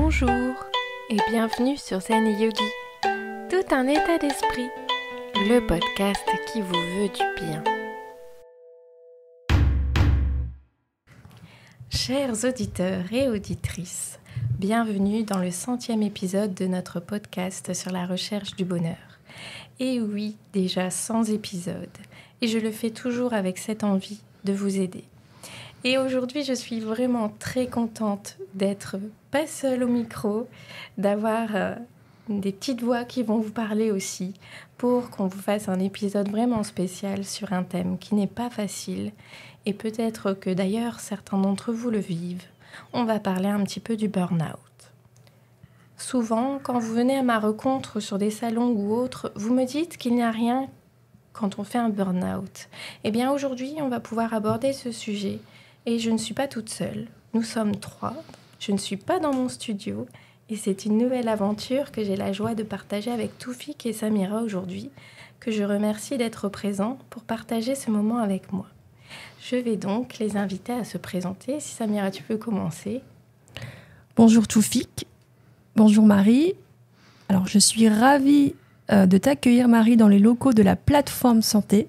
Bonjour et bienvenue sur Zen Yogi, tout un état d'esprit, le podcast qui vous veut du bien. Chers auditeurs et auditrices, bienvenue dans le centième épisode de notre podcast sur la recherche du bonheur. Et oui, déjà 100 épisodes, et je le fais toujours avec cette envie de vous aider. Et aujourd'hui, je suis vraiment très contente d'être pas seule au micro, d'avoir euh, des petites voix qui vont vous parler aussi pour qu'on vous fasse un épisode vraiment spécial sur un thème qui n'est pas facile et peut-être que d'ailleurs certains d'entre vous le vivent. On va parler un petit peu du burn-out. Souvent, quand vous venez à ma rencontre sur des salons ou autres, vous me dites qu'il n'y a rien quand on fait un burn-out. Eh bien aujourd'hui, on va pouvoir aborder ce sujet et je ne suis pas toute seule. Nous sommes trois. Je ne suis pas dans mon studio. Et c'est une nouvelle aventure que j'ai la joie de partager avec Toufik et Samira aujourd'hui, que je remercie d'être présents pour partager ce moment avec moi. Je vais donc les inviter à se présenter. Si Samira, tu peux commencer. Bonjour Toufik. Bonjour Marie. Alors, je suis ravie euh, de t'accueillir, Marie, dans les locaux de la plateforme santé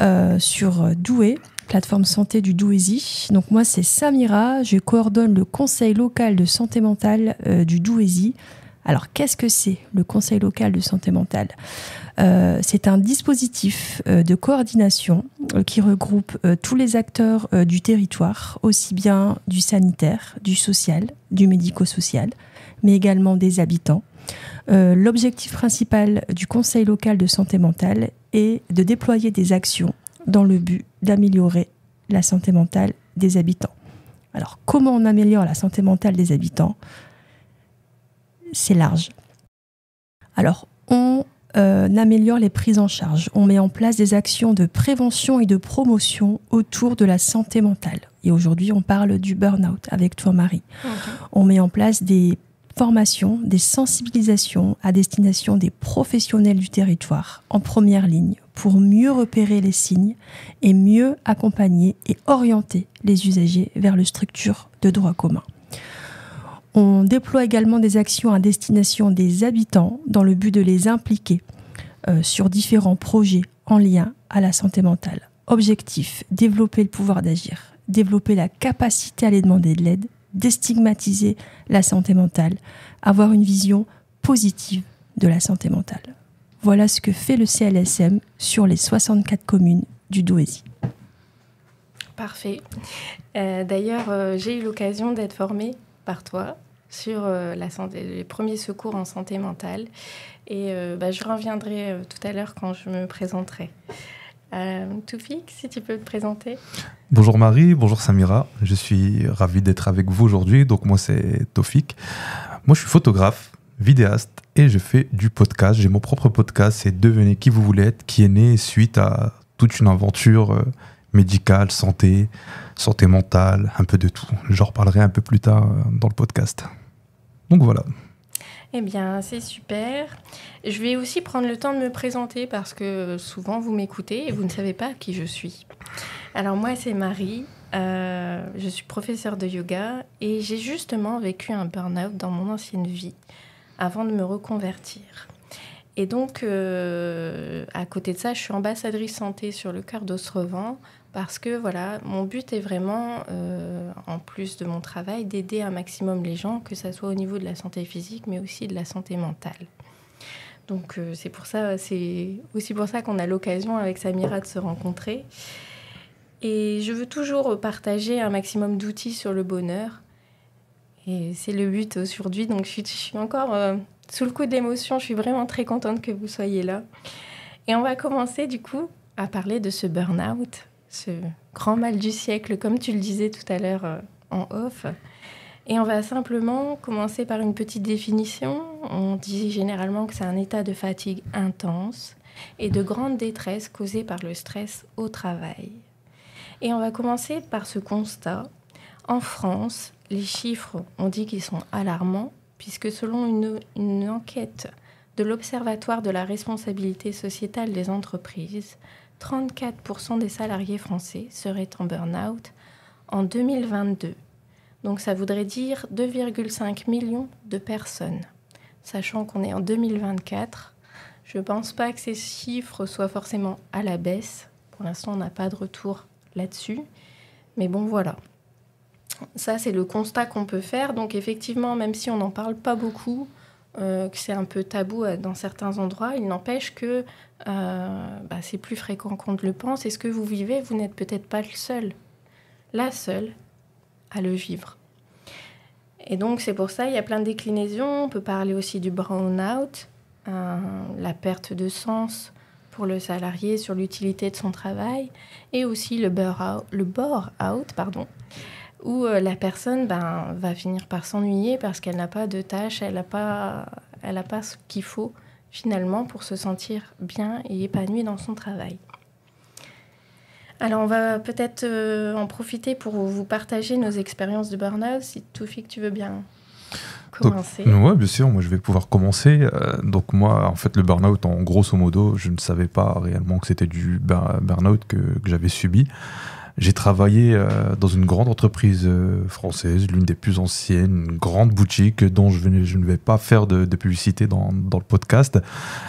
euh, sur euh, Douai plateforme santé du Douaisis. Donc moi c'est Samira, je coordonne le conseil local de santé mentale euh, du Douaisis. Alors qu'est-ce que c'est le conseil local de santé mentale euh, C'est un dispositif euh, de coordination qui regroupe tous les acteurs du territoire, aussi bien du sanitaire, du social, du médico-social, mais également des habitants. L'objectif principal du conseil local de santé mentale est de déployer des actions dans le but d'améliorer la santé mentale des habitants. Alors comment on améliore la santé mentale des habitants C'est large. Alors on euh, améliore les prises en charge, on met en place des actions de prévention et de promotion autour de la santé mentale. Et aujourd'hui on parle du burn-out avec toi Marie. On met en place des formations, des sensibilisations à destination des professionnels du territoire en première ligne pour mieux repérer les signes et mieux accompagner et orienter les usagers vers le structure de droit commun. On déploie également des actions à destination des habitants dans le but de les impliquer euh, sur différents projets en lien à la santé mentale. Objectif, développer le pouvoir d'agir, développer la capacité à les demander de l'aide, déstigmatiser la santé mentale, avoir une vision positive de la santé mentale. Voilà ce que fait le CLSM sur les 64 communes du Douaisis. Parfait. Euh, d'ailleurs, euh, j'ai eu l'occasion d'être formée par toi sur euh, la santé, les premiers secours en santé mentale. Et bah, je reviendrai tout à l'heure quand je me présenterai. Toufik, si tu peux te présenter. Bonjour Marie, bonjour Samira. Je suis ravi d'être avec vous aujourd'hui. Donc moi, c'est Toufik. Moi, je suis photographe vidéaste et je fais du podcast. J'ai mon propre podcast, c'est Devenez qui vous voulez être, qui est né suite à toute une aventure euh, médicale, santé, santé mentale, un peu de tout. J'en reparlerai un peu plus tard euh, dans le podcast. Donc voilà. Eh bien, c'est super. Je vais aussi prendre le temps de me présenter parce que souvent vous m'écoutez et vous ne savez pas qui je suis. Alors moi, c'est Marie. Euh, je suis professeure de yoga et j'ai justement vécu un burn-out dans mon ancienne vie avant de me reconvertir. Et donc, euh, à côté de ça, je suis ambassadrice santé sur le cœur d'Osrevent parce que voilà, mon but est vraiment, euh, en plus de mon travail, d'aider un maximum les gens, que ce soit au niveau de la santé physique, mais aussi de la santé mentale. Donc euh, c'est pour ça, c'est aussi pour ça qu'on a l'occasion avec Samira de se rencontrer. Et je veux toujours partager un maximum d'outils sur le bonheur et c'est le but aujourd'hui. Donc, je suis, encore euh, sous le coup d'émotion. Je suis vraiment très contente que vous soyez là. Et on va commencer, du coup, à parler de ce burn-out, ce grand mal du siècle, comme tu le disais tout à l'heure euh, en off. Et on va simplement commencer par une petite définition. On dit généralement que c'est un état de fatigue intense et de grande détresse causée par le stress au travail. Et on va commencer par ce constat. En France, les chiffres, on dit qu'ils sont alarmants, puisque selon une, enquête de l'Observatoire de la responsabilité sociétale des entreprises, 34% des salariés français seraient en burn-out en 2022. Donc ça voudrait dire 2,5 millions de personnes. Sachant qu'on est en 2024, je ne pense pas que ces chiffres soient forcément à la baisse. Pour l'instant, on n'a pas de retour là-dessus. Mais bon, voilà. Ça, c'est le constat qu'on peut faire. Donc effectivement, même si on n'en parle pas beaucoup, euh, que c'est un peu tabou euh, dans certains endroits, il n'empêche que euh, bah, c'est plus fréquent qu'on ne le pense. Et ce que vous vivez, vous n'êtes peut-être pas le seul, la seule à le vivre. Et donc c'est pour ça, il y a plein de déclinaisons. On peut parler aussi du brown out la perte de sens pour le salarié sur l'utilité de son travail, et aussi le, le bore-out, pardon où euh, la personne ben, va finir par s'ennuyer parce qu'elle n'a pas de tâches, elle n'a pas, elle pas ce qu'il faut finalement pour se sentir bien et épanouie dans son travail. Alors on va peut-être euh, en profiter pour vous partager nos expériences de burn-out, si que tu veux bien commencer. Oui, bien sûr, moi je vais pouvoir commencer. Euh, donc moi, en fait, le burn-out, en grosso modo, je ne savais pas réellement que c'était du burn-out que, que j'avais subi. J'ai travaillé euh, dans une grande entreprise euh, française, l'une des plus anciennes, une grande boutique dont je, venais, je ne vais pas faire de, de publicité dans, dans, le podcast.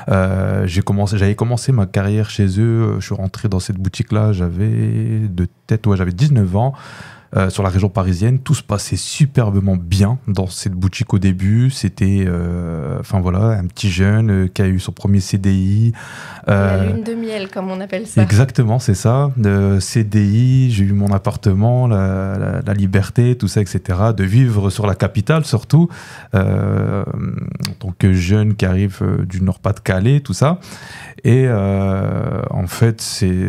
Euh, j'ai commencé, j'avais commencé ma carrière chez eux. Je suis rentré dans cette boutique-là, j'avais de tête, ouais, j'avais 19 ans. Euh, sur la région parisienne. Tout se passait superbement bien dans cette boutique au début. C'était, euh, enfin voilà, un petit jeune euh, qui a eu son premier CDI. La lune de miel, comme on appelle ça. Exactement, c'est ça. CDI, j'ai eu mon appartement, la, liberté, tout ça, etc. De vivre sur la capitale surtout, en tant jeune qui arrive du Nord-Pas-de-Calais, tout ça. Et en fait, c'est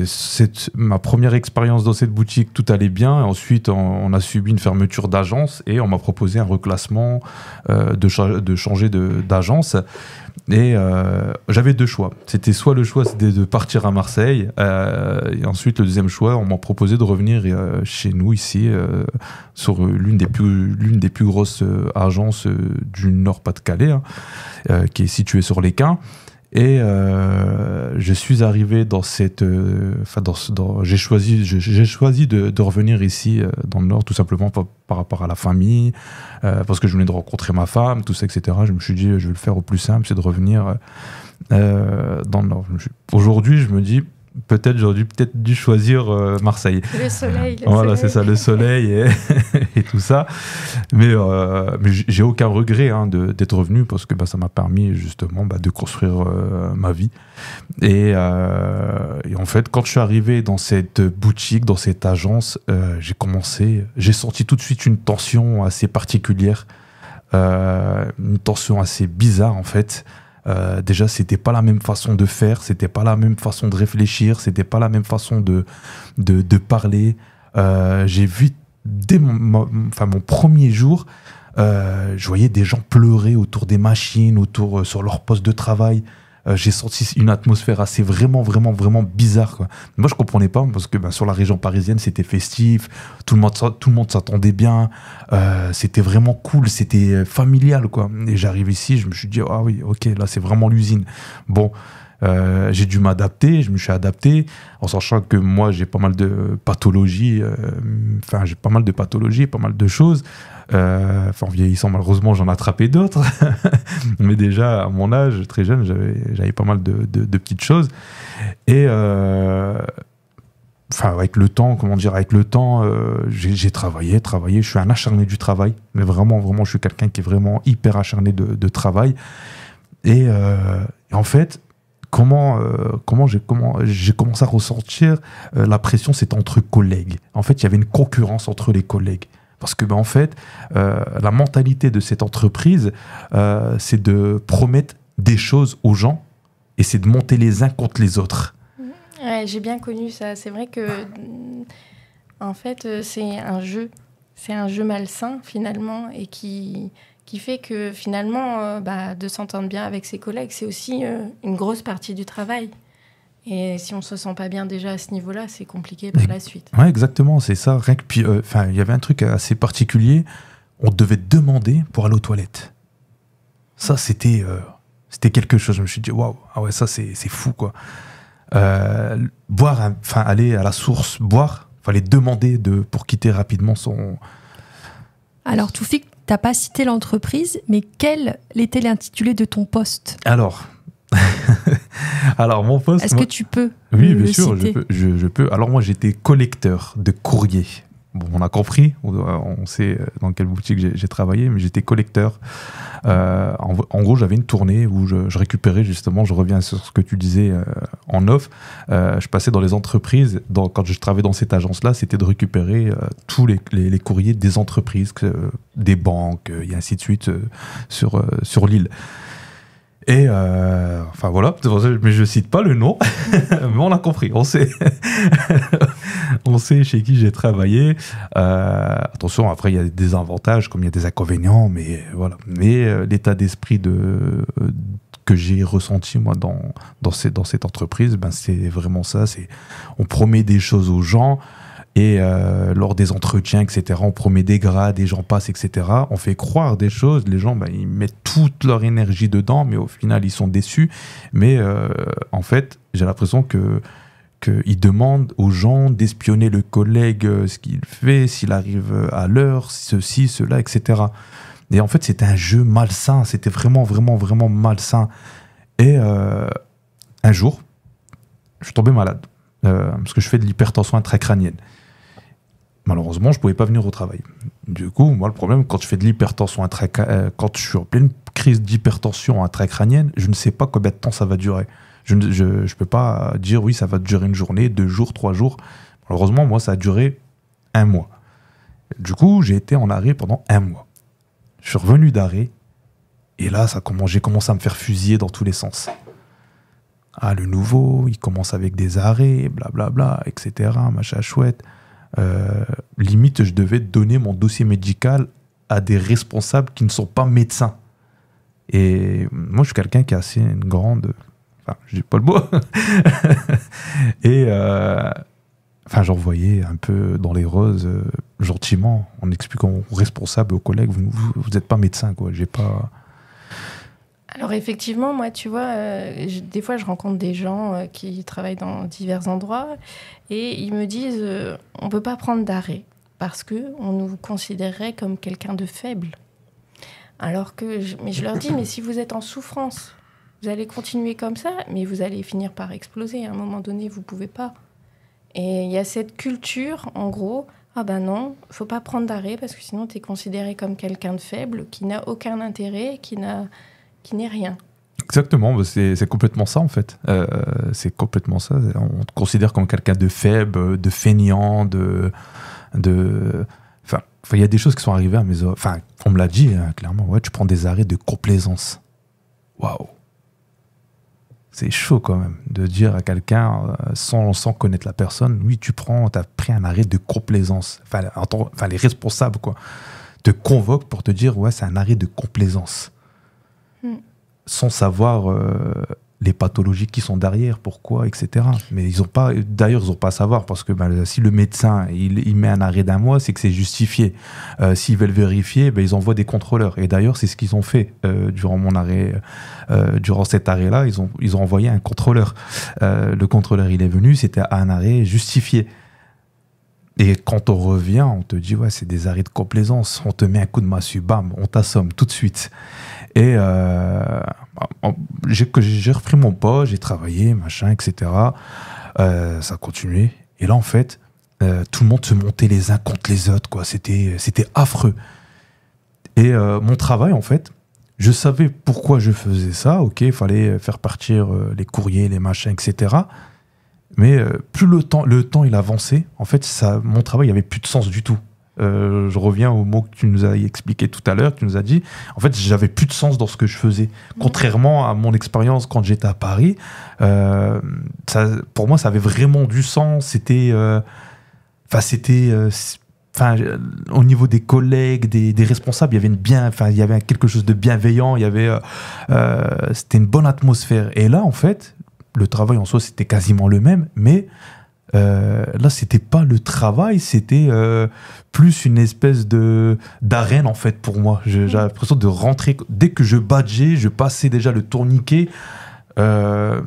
ma première expérience dans cette boutique, tout allait bien. ensuite, on a subi une fermeture d'agence et on m'a proposé un reclassement euh, de, changer d'agence. Et euh, j'avais deux choix. C'était soit le choix de partir à Marseille, euh, et ensuite le deuxième choix, on m'a proposé de revenir chez nous ici sur l'une des plus des plus grosses agences du Nord Pas-de-Calais, hein, qui est située sur les et euh, je suis arrivé dans cette. Euh, enfin, dans, j'ai choisi, j'ai choisi de, revenir ici, euh, dans le Nord, tout simplement par, rapport à la famille, parce que je venais de rencontrer ma femme, tout ça, etc. Je me suis dit, je vais le faire au plus simple, c'est de revenir dans le Nord. Aujourd'hui, je me dis, peut-être j'aurais dû peut-être dû choisir euh, Marseille. Le soleil. voilà, c'est ça, le soleil et, tout ça. Mais, euh, mais j'ai aucun regret hein, d'être revenu parce que bah, ça m'a permis justement bah, de construire euh, ma vie. Et, et, en fait, quand je suis arrivé dans cette boutique, dans cette agence, j'ai commencé, j'ai senti tout de suite une tension assez particulière, une tension assez bizarre en fait. Euh, déjà, c'était pas la même façon de faire, c'était pas la même façon de réfléchir, c'était pas la même façon de, de, parler. Euh, j'ai vu dès mon, premier jour, euh, je voyais des gens pleurer autour des machines, autour sur leur poste de travail. Euh, j'ai senti une atmosphère assez vraiment, vraiment, vraiment bizarre. Quoi. Moi, je comprenais pas parce que ben, sur la région parisienne, c'était festif, tout le monde, tout le monde s'attendait bien, euh, c'était vraiment cool, c'était euh, familial. Quoi. Et j'arrive ici, je me suis dit, ah oui, ok, là, c'est vraiment l'usine. Bon. Euh, j'ai dû m'adapter, je me suis adapté, en sachant que moi j'ai pas mal de pathologies, euh, enfin j'ai pas mal de pathologies, pas mal de choses. Euh, en vieillissant malheureusement j'en ai attrapé d'autres, mais déjà à mon âge, très jeune, j'avais pas mal de, petites choses. Et euh, enfin avec le temps, comment dire, avec le temps, j'ai travaillé, travaillé. Je suis un acharné du travail, mais vraiment, vraiment, je suis quelqu'un qui est vraiment hyper acharné de, travail. et, en fait, comment, euh, comment j'ai commencé à ressentir euh, la pression, c'est entre collègues. En fait, il y avait une concurrence entre les collègues. Parce que, ben, en fait, euh, la mentalité de cette entreprise, c'est de promettre des choses aux gens et c'est de monter les uns contre les autres. j'ai bien connu ça. C'est vrai que, en fait, c'est un jeu. C'est un jeu malsain, finalement, et qui, qui fait que finalement, euh, bah, de s'entendre bien avec ses collègues, c'est aussi euh, une grosse partie du travail. Et si on se sent pas bien déjà à ce niveau-là, c'est compliqué pour la suite. Ouais, exactement, c'est ça. puis, euh, enfin, il y avait un truc assez particulier. On devait demander pour aller aux toilettes. Ça, c'était, c'était quelque chose. Je me suis dit, waouh, ah ouais, ça c'est, fou quoi. boire, hein, enfin, aller à la source, boire, fallait demander de pour quitter rapidement son. Alors Toufik n'as pas cité l'entreprise, mais quel était l'intitulé de ton poste Alors, alors mon poste. Est-ce que tu peux Oui, bien sûr, je peux, je peux, Alors moi, j'étais collecteur de courrier on a compris, on, sait euh, dans quelle boutique j'ai travaillé, mais j'étais collecteur. Euh, en, gros, j'avais une tournée où je, récupérais justement, je reviens sur ce que tu disais euh, en off, je passais dans les entreprises, quand je travaillais dans cette agence-là, c'était de récupérer tous les, courriers des entreprises, des banques, et ainsi de suite, sur, sur l'île. Et euh, enfin voilà, mais je cite pas le nom, mais on a compris, on sait, on sait chez qui j'ai travaillé. Euh, attention, après il y a des avantages comme il y a des inconvénients, mais voilà. Mais euh, l'état d'esprit de, euh, que j'ai ressenti moi dans dans, ces, dans cette entreprise, ben c'est vraiment ça. C'est on promet des choses aux gens, et euh, lors des entretiens, etc., on promet des grades, des gens passent, etc. On fait croire des choses. Les gens, bah, ils mettent toute leur énergie dedans, mais au final, ils sont déçus. Mais euh, en fait, j'ai l'impression que demandent demandent aux gens d'espionner le collègue, euh, ce qu'il fait, s'il arrive à l'heure, ceci, cela, etc. Et en fait, c'était un jeu malsain, c'était vraiment, vraiment, vraiment malsain. Et un jour, je suis tombé malade, parce que je fais de l'hypertension intracrânienne malheureusement, je ne pouvais pas venir au travail. Du coup, moi, le problème, quand je fais de l'hypertension intracrânienne, euh, quand je suis en pleine crise d'hypertension intracrânienne, je ne sais pas combien de temps ça va durer. Je ne peux pas dire, oui, ça va durer une journée, deux jours, trois jours. Malheureusement, moi, ça a duré un mois. Du coup, j'ai été en arrêt pendant un mois. Je suis revenu d'arrêt, et là, ça j'ai commencé à me faire fusiller dans tous les sens. Ah, le nouveau, il commence avec des arrêts, blablabla, bla, bla, etc., machin chouette. Euh, limite, je devais donner mon dossier médical à des responsables qui ne sont pas médecins. Et moi, je suis quelqu'un qui a assez une grande. Enfin, je pas le mot. et. Euh, enfin je j'envoyais un peu dans les roses, euh, gentiment, en expliquant aux responsables, aux collègues, vous n'êtes pas médecin, quoi. J'ai pas. Alors effectivement, moi, tu vois, euh, des fois, je rencontre des gens euh, qui travaillent dans divers endroits et ils me disent, euh, on peut pas prendre d'arrêt parce que on nous considérerait comme quelqu'un de faible. Alors que, je, mais je leur dis, mais si vous êtes en souffrance, vous allez continuer comme ça, mais vous allez finir par exploser. À un moment donné, vous pouvez pas. Et il y a cette culture, en gros, ah ben non, faut pas prendre d'arrêt parce que sinon tu es considéré comme quelqu'un de faible, qui n'a aucun intérêt, qui n'a qui n'est rien. Exactement, c'est complètement ça en fait. Euh, c'est complètement ça. On te considère comme quelqu'un de faible, de feignant, de. de... Enfin, il y a des choses qui sont arrivées à mes Enfin, on me l'a dit hein, clairement. Ouais, tu prends des arrêts de complaisance. Waouh! C'est chaud quand même de dire à quelqu'un, euh, sans, sans connaître la personne, oui, tu prends, tu as pris un arrêt de complaisance. Enfin, enfin, les responsables, quoi, te convoquent pour te dire, ouais, c'est un arrêt de complaisance sans savoir euh, les pathologies qui sont derrière, pourquoi, etc. Mais ils n'ont pas, d'ailleurs, ils n'ont pas à savoir parce que ben, si le médecin il, met un arrêt d'un mois, c'est que c'est justifié. Euh, s'ils veulent vérifier, ben, ils envoient des contrôleurs. Et d'ailleurs, c'est ce qu'ils ont fait euh, durant mon arrêt, durant cet arrêt-là, ils ont, ils ont envoyé un contrôleur. le contrôleur, il est venu, c'était un arrêt justifié. Et quand on revient, on te dit, ouais, c'est des arrêts de complaisance, on te met un coup de massue, bam, on t'assomme tout de suite. Et euh, j'ai repris mon poste, j'ai travaillé, machin, etc. Euh, ça a continué. Et là, en fait, euh, tout le monde se montait les uns contre les autres, quoi. C'était affreux. Et mon travail, en fait, je savais pourquoi je faisais ça. Ok, il fallait faire partir les courriers, les machins, etc. Mais plus le temps, le temps il avançait, en fait, ça, mon travail n'avait plus de sens du tout. Euh, je reviens au mot que tu nous as expliqué tout à l'heure, tu nous as dit, en fait, j'avais plus de sens dans ce que je faisais. Mm. Contrairement à mon expérience quand j'étais à Paris, euh, pour moi, ça avait vraiment du sens. C'était. Euh, enfin, c'était. Enfin, au niveau des collègues, des, des, responsables, il y avait une bien, enfin, il y avait quelque chose de bienveillant. Il y avait, c'était une bonne atmosphère. Et là, en fait, le travail en soi, c'était quasiment le même, mais euh, là, c'était pas le travail, c'était euh, plus une espèce de d'arène en fait pour moi. J'ai l'impression de rentrer dès que je badgeais, je passais déjà le tourniquet. Euh,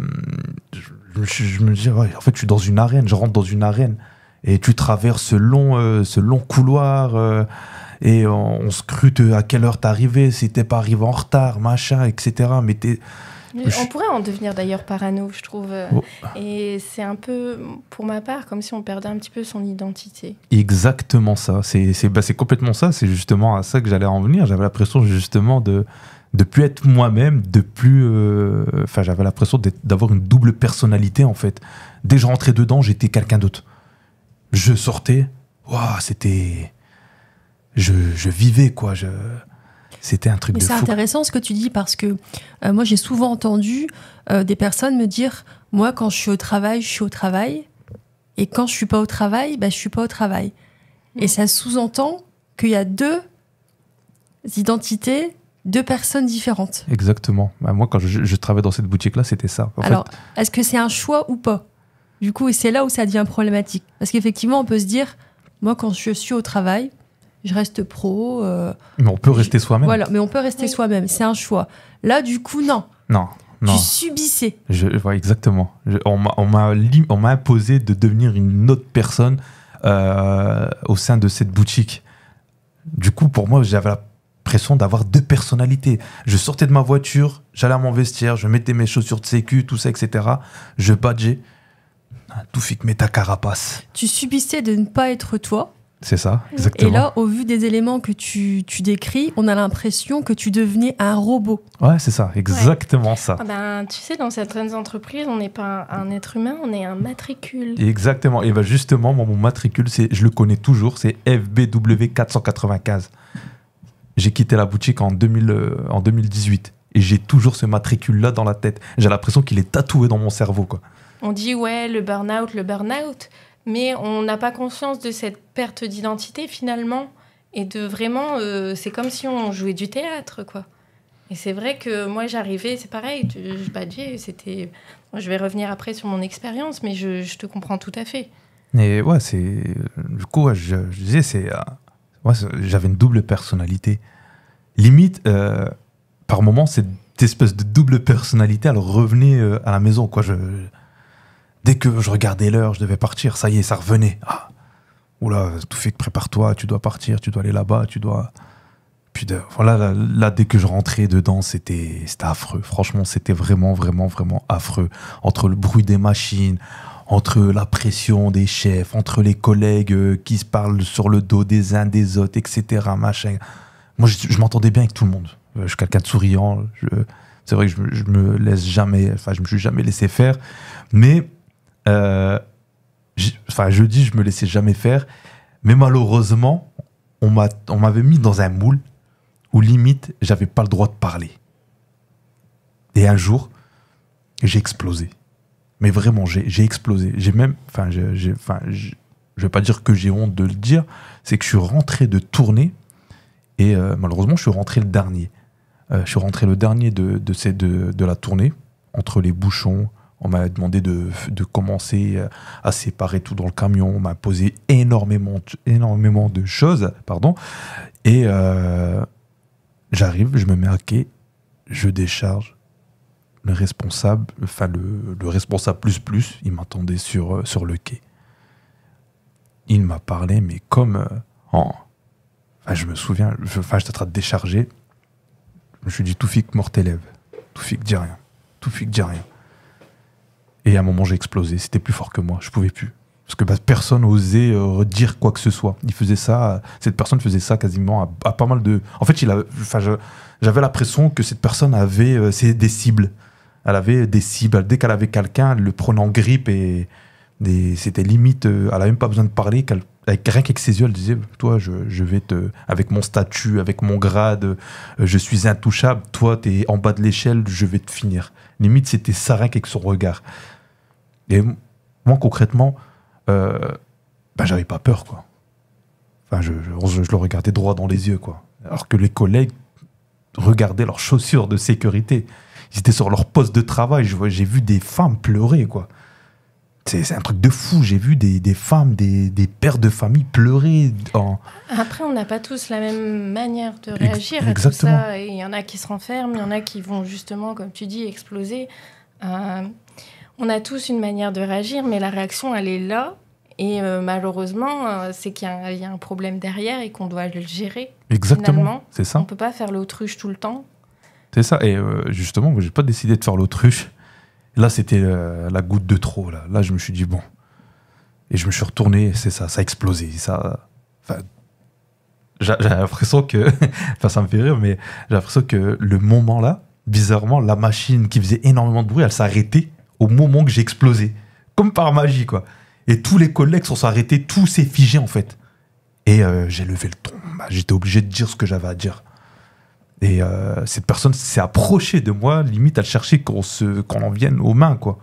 je, me disais, en fait, je suis dans une arène, je rentre dans une arène et tu traverses ce long, ce long couloir. et on, scrute à quelle heure t'arrivais, si t'es pas arrivé en retard, machin, etc. Mais t'es, on pourrait en devenir d'ailleurs parano, je trouve. Oh. Et c'est un peu, pour ma part, comme si on perdait un petit peu son identité. Exactement ça. C'est c'est bah, complètement ça. C'est justement à ça que j'allais en venir. J'avais l'impression justement de de plus être moi-même, de plus. Euh, enfin, j'avais l'impression d'avoir une double personnalité en fait. Dès que je rentrais dedans, j'étais quelqu'un d'autre. Je sortais, waouh, c'était. Je, je, vivais quoi. Je, c'était un truc de fou. C'est intéressant ce que tu dis parce que euh, moi j'ai souvent entendu euh, des personnes me dire moi quand je suis au travail, je suis au travail et quand je suis pas au travail, bah je suis pas au travail. Et mm. ça sous-entend qu'il y a deux identités, deux personnes différentes. Exactement. Bah, moi quand je, travaillais dans cette boutique là, c'était ça. Alors, est-ce que c'est un choix ou pas Du coup, et c'est là où ça devient problématique parce qu'effectivement, on peut se dire moi quand je suis au travail, je reste pro. Euh, mais on peut rester soi-même. Voilà, mais on peut rester soi-même, c'est un choix. Là, du coup, non. Non. Non. Tu subissais. Je, vois exactement. on m'a imposé de devenir une autre personne euh, au sein de cette boutique. Du coup, pour moi, j'avais la l'impression d'avoir deux personnalités. Je sortais de ma voiture, j'allais à mon vestiaire, je mettais mes chaussures de sécu, tout ça, etc. Je badgeais. Tout fit que ta carapace. Tu subissais de ne pas être toi c'est ça, exactement. Et là, au vu des éléments que tu, décris, on a l'impression que tu devenais un robot. Ouais, c'est ça, exactement ça. Ah ben, tu sais, dans certaines entreprises, on n'est pas un, être humain, on est un matricule. Exactement. Et ben justement, mon matricule, c'est, je le connais toujours, c'est FBW 495. J'ai quitté la boutique en, 2000, euh, en 2018 et j'ai toujours ce matricule-là dans la tête. J'ai l'impression qu'il est tatoué dans mon cerveau. Quoi. On dit, ouais, le burn-out, le burn-out mais on n'a pas conscience de cette perte d'identité finalement et de vraiment euh, c'est comme si on jouait du théâtre quoi et c'est vrai que moi j'arrivais c'est pareil je pas bah, c'était je vais revenir après sur mon expérience mais je, te comprends tout à fait Mais ouais c'est du coup je, disais euh, c'est j'avais une double personnalité limite euh, par moment cette espèce de double personnalité elle revenait à la maison quoi je Dès que je regardais l'heure, je devais partir, ça y est, ça revenait. Ah, oula, tout fait que prépare-toi, tu dois partir, tu dois aller là-bas, tu dois. Puis voilà, là, dès que je rentrais dedans, c'était affreux. Franchement, c'était vraiment, vraiment, vraiment affreux. Entre le bruit des machines, entre la pression des chefs, entre les collègues euh, qui se parlent sur le dos des uns des autres, etc. Machin. Moi, je, m'entendais bien avec tout le monde. Euh, je suis quelqu'un de souriant. C'est vrai que je, je me laisse jamais, enfin, je me suis jamais laissé faire. Mais euh, enfin, je dis, je me laissais jamais faire. Mais malheureusement, on m'avait mis dans un moule où limite, j'avais pas le droit de parler. Et un jour, j'ai explosé. Mais vraiment, j'ai explosé. J'ai même. Enfin, je vais pas dire que j'ai honte de le dire. C'est que je suis rentré de tournée. Et euh, malheureusement, je suis rentré le dernier. Euh, je suis rentré le dernier de, ces, de, de la tournée. Entre les bouchons, on m'a demandé de, commencer à séparer tout dans le camion. On m'a posé énormément, énormément de choses. Pardon. Et euh, j'arrive, je me mets à quai, je décharge. Le responsable, enfin le, le responsable plus plus, il m'attendait sur, sur le quai. Il m'a parlé, mais comme euh, en. je me souviens, je, enfin, en train de décharger. Je lui tout Toufik, mort élève. Toufik, dis rien. Toufik, dis rien. Et à un moment, j'ai explosé. C'était plus fort que moi. Je pouvais plus. Parce que bah, personne osait euh, redire quoi que ce soit. Il faisait ça. Cette personne faisait ça quasiment à, pas mal de. En fait, il a. j'avais l'impression que cette personne avait euh, des cibles. Elle avait des cibles. Dès qu'elle avait quelqu'un, elle le prenait en grippe et c'était limite. Euh, elle n'avait même pas besoin de parler. avec rien qu'avec ses yeux, elle disait Toi, je, je, vais te. Avec mon statut, avec mon grade, je suis intouchable. Toi, tu es en bas de l'échelle, je vais te finir. Limite, c'était Sarek avec son regard. Et moi, concrètement, euh, ben, j'avais pas peur, quoi. Enfin, je, le regardais droit dans les yeux, quoi. Alors que les collègues regardaient leurs chaussures de sécurité. Ils étaient sur leur poste de travail. J'ai vu des femmes pleurer, quoi. C'est un truc de fou. J'ai vu des, femmes, des, pères de famille pleurer. Après, on n'a pas tous la même manière de réagir à tout ça. Il y en a qui se renferment, il y en a qui vont justement, comme tu dis, exploser. Euh, on a tous une manière de réagir, mais la réaction, elle est là. Et euh, malheureusement, euh, c'est qu'il y, a un problème derrière et qu'on doit le gérer. Exactement. C'est ça. On ne peut pas faire l'autruche tout le temps. C'est ça. Et justement, je n'ai pas décidé de faire l'autruche Là, c'était euh, la goutte de trop. Là. là, je me suis dit, bon. Et je me suis retourné, c'est ça, ça a explosé. Ça, j'ai l'impression que. enfin, ça me fait rire, mais j'ai l'impression que le moment là, bizarrement, la machine qui faisait énormément de bruit, elle s'arrêtait au moment que j'ai explosé. Comme par magie, quoi. Et tous les collègues sont s'arrêtés, tout s'est figé, en fait. Et euh, j'ai levé le ton. Bah, j'étais obligé de dire ce que j'avais à dire. Et euh, cette personne s'est approchée de moi, limite à chercher qu'on qu'on en vienne aux mains, quoi.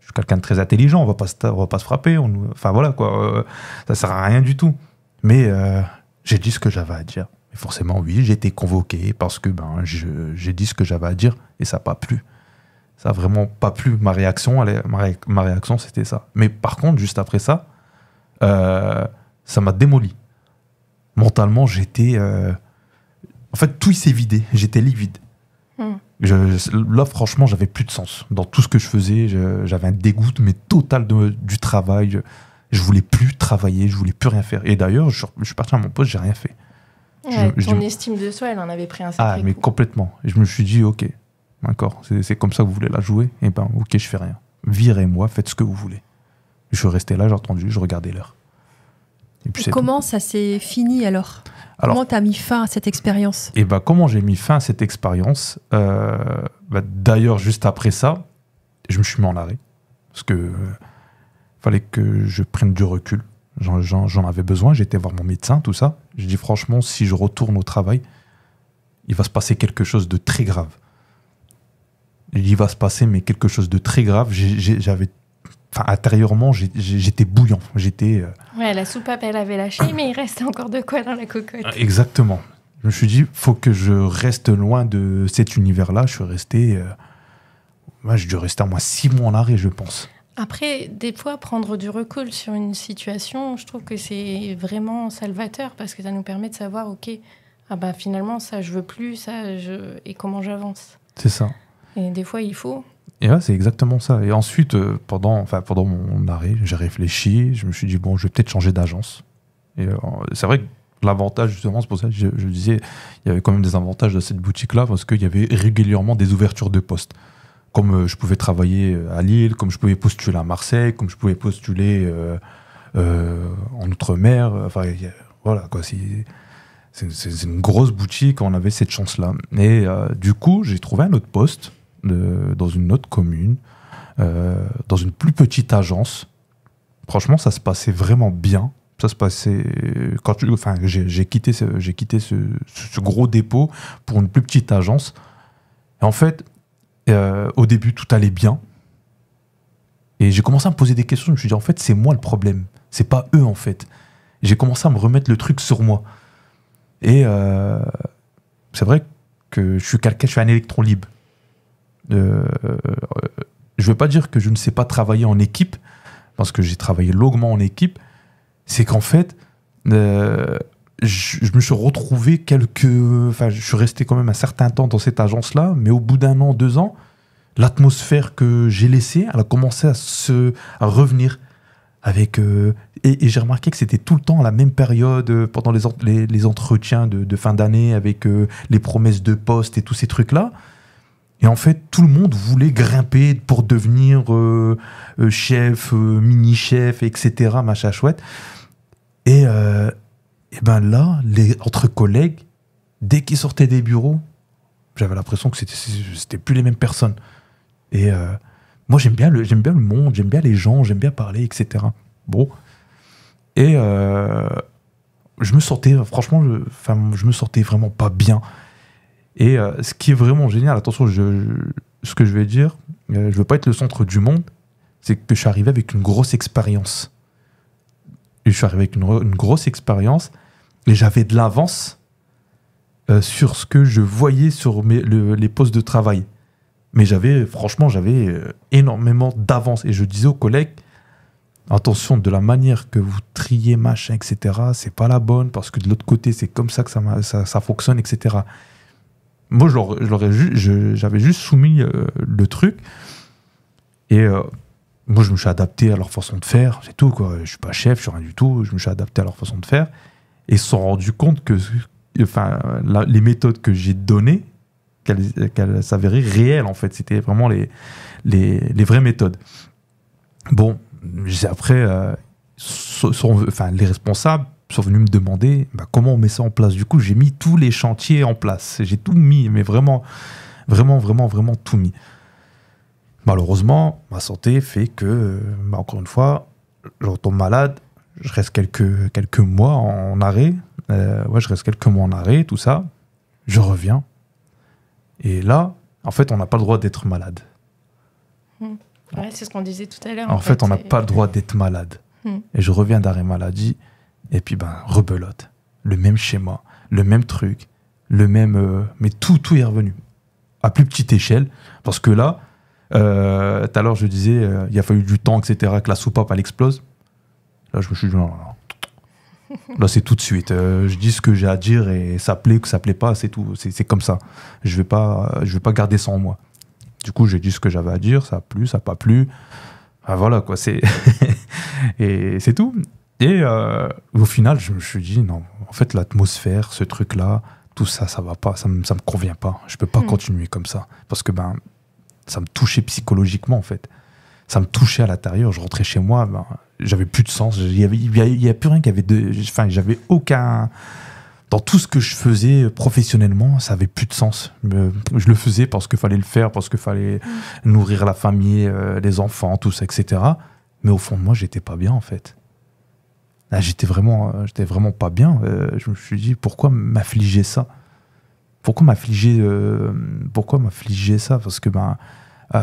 Je suis quelqu'un de très intelligent, on va pas on va pas se frapper, on, enfin voilà, quoi. Euh, ça sert à rien du tout. Mais euh, j'ai dit ce que j'avais à dire. forcément, oui, j'ai été convoqué parce que ben, j'ai dit ce que j'avais à dire et ça n'a pas plu. Ça n'a vraiment pas plu. Ma réaction, ma, ma réaction, c'était ça. Mais par contre, juste après ça, ça m'a démoli. Mentalement, j'étais en fait, tout s'est vidé. J'étais livide. Hmm. là, franchement, j'avais plus de sens dans tout ce que je faisais. J'avais un dégoût total du travail. Je, voulais plus travailler, je voulais plus rien faire. Et d'ailleurs, je, suis parti à mon poste, j'ai rien fait. ton estime de soi, elle en avait pris un ah, sacré Ah, mais complètement. je me suis dit, ok, d'accord, c'est comme ça que vous voulez la jouer. Et eh ben, ok, je fais rien. Virez-moi, faites ce que vous voulez. Je suis resté là, j'ai entendu, je regardais l'heure. Et puis, comment ça s'est fini alors comment tu as mis fin à cette expérience Et eh bah, ben, comment j'ai mis fin à cette expérience euh, bah, D'ailleurs, juste après ça, je me suis mis en arrêt. Parce que euh, fallait que je prenne du recul. J'en avais besoin. J'étais voir mon médecin, tout ça. Je dis franchement, si je retourne au travail, il va se passer quelque chose de très grave. Il va se passer, mais quelque chose de très grave. J'avais Enfin, intérieurement, j'étais bouillant. J'étais. Euh, ouais, la soupape, elle avait lâché, mais il restait encore de quoi dans la cocotte. Ah, exactement. Je me suis dit, faut que je reste loin de cet univers-là. Je suis resté. Moi, euh, j'ai je dû rester à moins six mois en arrêt, je pense. Après, des fois, prendre du recul sur une situation, je trouve que c'est vraiment salvateur parce que ça nous permet de savoir, ok, ah bah finalement ça je veux plus, ça je... et comment j'avance. C'est ça. Et des fois il faut et ouais, c'est exactement ça. Et ensuite, euh, pendant, enfin, pendant mon arrêt, j'ai réfléchi, je me suis dit, bon, je vais peut-être changer d'agence. Et euh, c'est vrai que l'avantage, justement, c'est pour ça que je, disais, il y avait quand même des avantages de cette boutique-là, parce qu'il y avait régulièrement des ouvertures de postes. Comme euh, je pouvais travailler à Lille, comme je pouvais postuler à Marseille, comme je pouvais postuler en Outre-mer. Enfin, voilà, quoi. C'est une grosse boutique, on avait cette chance-là. Et du coup, j'ai trouvé un autre poste dans une autre commune, euh, dans une plus petite agence. Franchement, ça se passait vraiment bien. Ça se passait quand enfin, j'ai quitté, j'ai quitté ce, gros dépôt pour une plus petite agence. en fait, euh, au début, tout allait bien. Et j'ai commencé à me poser des questions. Je me suis dit, en fait, c'est moi le problème. C'est pas eux, en fait. J'ai commencé à me remettre le truc sur moi. Et euh, c'est vrai que je suis je suis un électron libre. Euh, je ne veux pas dire que je ne sais pas travailler en équipe, parce que j'ai travaillé longuement en équipe, c'est qu'en fait, euh, je, me suis retrouvé quelques. Enfin, je suis resté quand même un certain temps dans cette agence-là, mais au bout d'un an, deux ans, l'atmosphère que j'ai laissée, elle a commencé à, se, revenir. Avec, euh, et, j'ai remarqué que c'était tout le temps à la même période, pendant les, les, entretiens de, de fin d'année, avec les promesses de poste et tous ces trucs-là. Et en fait, tout le monde voulait grimper pour devenir euh, euh, chef, euh, mini-chef, etc., machin chouette. Et, ben là, les, entre collègues, dès qu'ils sortaient des bureaux, j'avais l'impression que c'était plus les mêmes personnes. Et moi, j'aime bien, le, monde, j'aime bien les gens, j'aime bien parler, etc. Bon. Et je me sortais, franchement, je, je me sentais vraiment pas bien. Et euh, ce qui est vraiment génial, attention, ce que je vais dire, je euh, je veux pas être le centre du monde, c'est que je suis arrivé avec une grosse expérience. Je suis arrivé avec une, grosse expérience et j'avais de l'avance euh, sur ce que je voyais sur les postes de travail. Mais j'avais, franchement, j'avais énormément d'avance. Et je disais aux collègues, attention de la manière que vous triez machin, etc. C'est pas la bonne parce que de l'autre côté, c'est comme ça que ça, ça, ça fonctionne, etc. Moi, j'avais juste soumis euh, le truc. Et euh, moi, je me suis adapté à leur façon de faire. C'est tout, quoi. Je suis pas chef, je suis rien du tout. Je me suis adapté à leur façon de faire. Et ils se sont rendus compte que enfin, les méthodes que j'ai données, qu'elles s'avéraient réelles, en fait. C'était vraiment les, les, vraies méthodes. Bon, après, euh, sont, enfin, les responsables sont venus me demander bah, comment on met ça en place. Du coup, j'ai mis tous les chantiers en place. J'ai tout mis, mais vraiment, vraiment, vraiment, vraiment tout mis. Malheureusement, ma santé fait que, bah, encore une fois, je retombe malade. Je reste quelques, quelques mois en arrêt. Euh, ouais, je reste quelques mois en arrêt, tout ça. Je reviens. Et là, en fait, on n'a pas le droit d'être malade. Mmh. c'est ce qu'on disait tout à l'heure. En, fait, on n'a pas le droit d'être malade. Mmh. Et je reviens d'arrêt maladie. Et puis, ben, rebelote. Le même schéma, le même truc, le même. Euh, mais tout, tout est revenu. À plus petite échelle. Parce que là, euh, tout à l'heure, je disais, euh, il a fallu du temps, etc., que la soupape, elle explose. Là, je me suis dit, non, non, non. Là, c'est tout de suite. je dis ce que j'ai à dire et ça plaît, que ça plaît pas, c'est tout. C'est comme ça. Je vais pas, je vais pas garder ça en moi. Du coup, j'ai dit ce que j'avais à dire, ça a plu, ça n'a pas plu. Ah, voilà, quoi. C'est. et c'est tout. Et euh, au final, je me suis dit, non, en fait, l'atmosphère, ce truc-là, tout ça, ça va pas, ça me, me convient pas. Je peux pas hmm. continuer comme ça. Parce que ben, ça me touchait psychologiquement, en fait. Ça me touchait à l'intérieur. Je rentrais chez moi, ben, j'avais plus de sens. Il n'y avait, y, plus rien qui avait de. Enfin, j'avais aucun. Dans tout ce que je faisais professionnellement, ça avait plus de sens. Euh, je le faisais parce qu'il fallait le faire, parce qu'il fallait hmm. nourrir la famille, euh, les enfants, tout ça, etc. Mais au fond de moi, j'étais pas bien, en fait. Ah, j'étais vraiment, euh, j'étais vraiment pas bien. Euh, je me suis dit, pourquoi m'affliger ça Pourquoi m'affliger, euh, pourquoi m'affliger ça Parce que ben,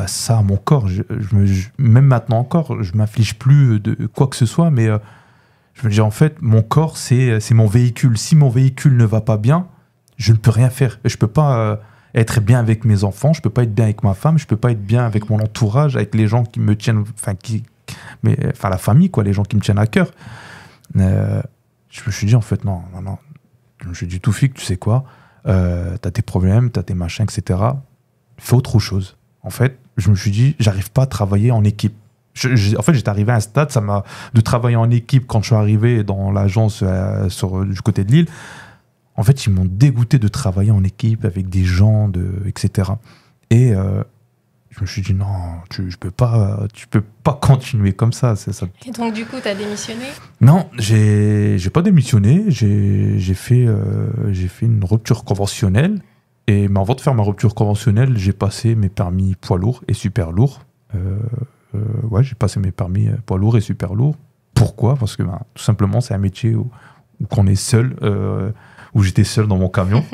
ça, mon corps, je, me, même maintenant encore, je m'afflige plus de quoi que ce soit, mais je me dis, en fait, mon corps, c'est, c'est mon véhicule. Si mon véhicule ne va pas bien, je ne peux rien faire. Je peux pas être bien avec mes enfants, je peux pas être bien avec ma femme, je peux pas être bien avec mon entourage, avec les gens qui me tiennent, enfin qui, mais enfin la famille quoi, les gens qui me tiennent à cœur. Euh, je me suis dit, en fait, non, non, non. Je me suis dit, tout fixe, tu sais quoi tu euh, T'as tes problèmes, t'as tes machins, etc. Fais autre chose. En fait, je me suis dit, j'arrive pas à travailler en équipe. en fait, j'étais arrivé à un stade, ça m'a de travailler en équipe quand je suis arrivé dans l'agence euh, sur du côté de Lille. En fait, ils m'ont dégoûté de travailler en équipe avec des gens, de, etc. Et je me suis dit non, tu, je peux pas, tu peux pas continuer comme ça, c'est ça. Et donc du coup, tu as démissionné Non, j'ai, j'ai pas démissionné, j'ai, fait, euh, j'ai fait une rupture conventionnelle. Et mais avant de faire ma rupture conventionnelle, j'ai passé mes permis poids lourd et super lourd. Euh, euh, ouais, j'ai passé mes permis euh, poids lourd et super lourd. Pourquoi Parce que ben, tout simplement, c'est un métier où, où est seul, où j'étais seul dans mon camion.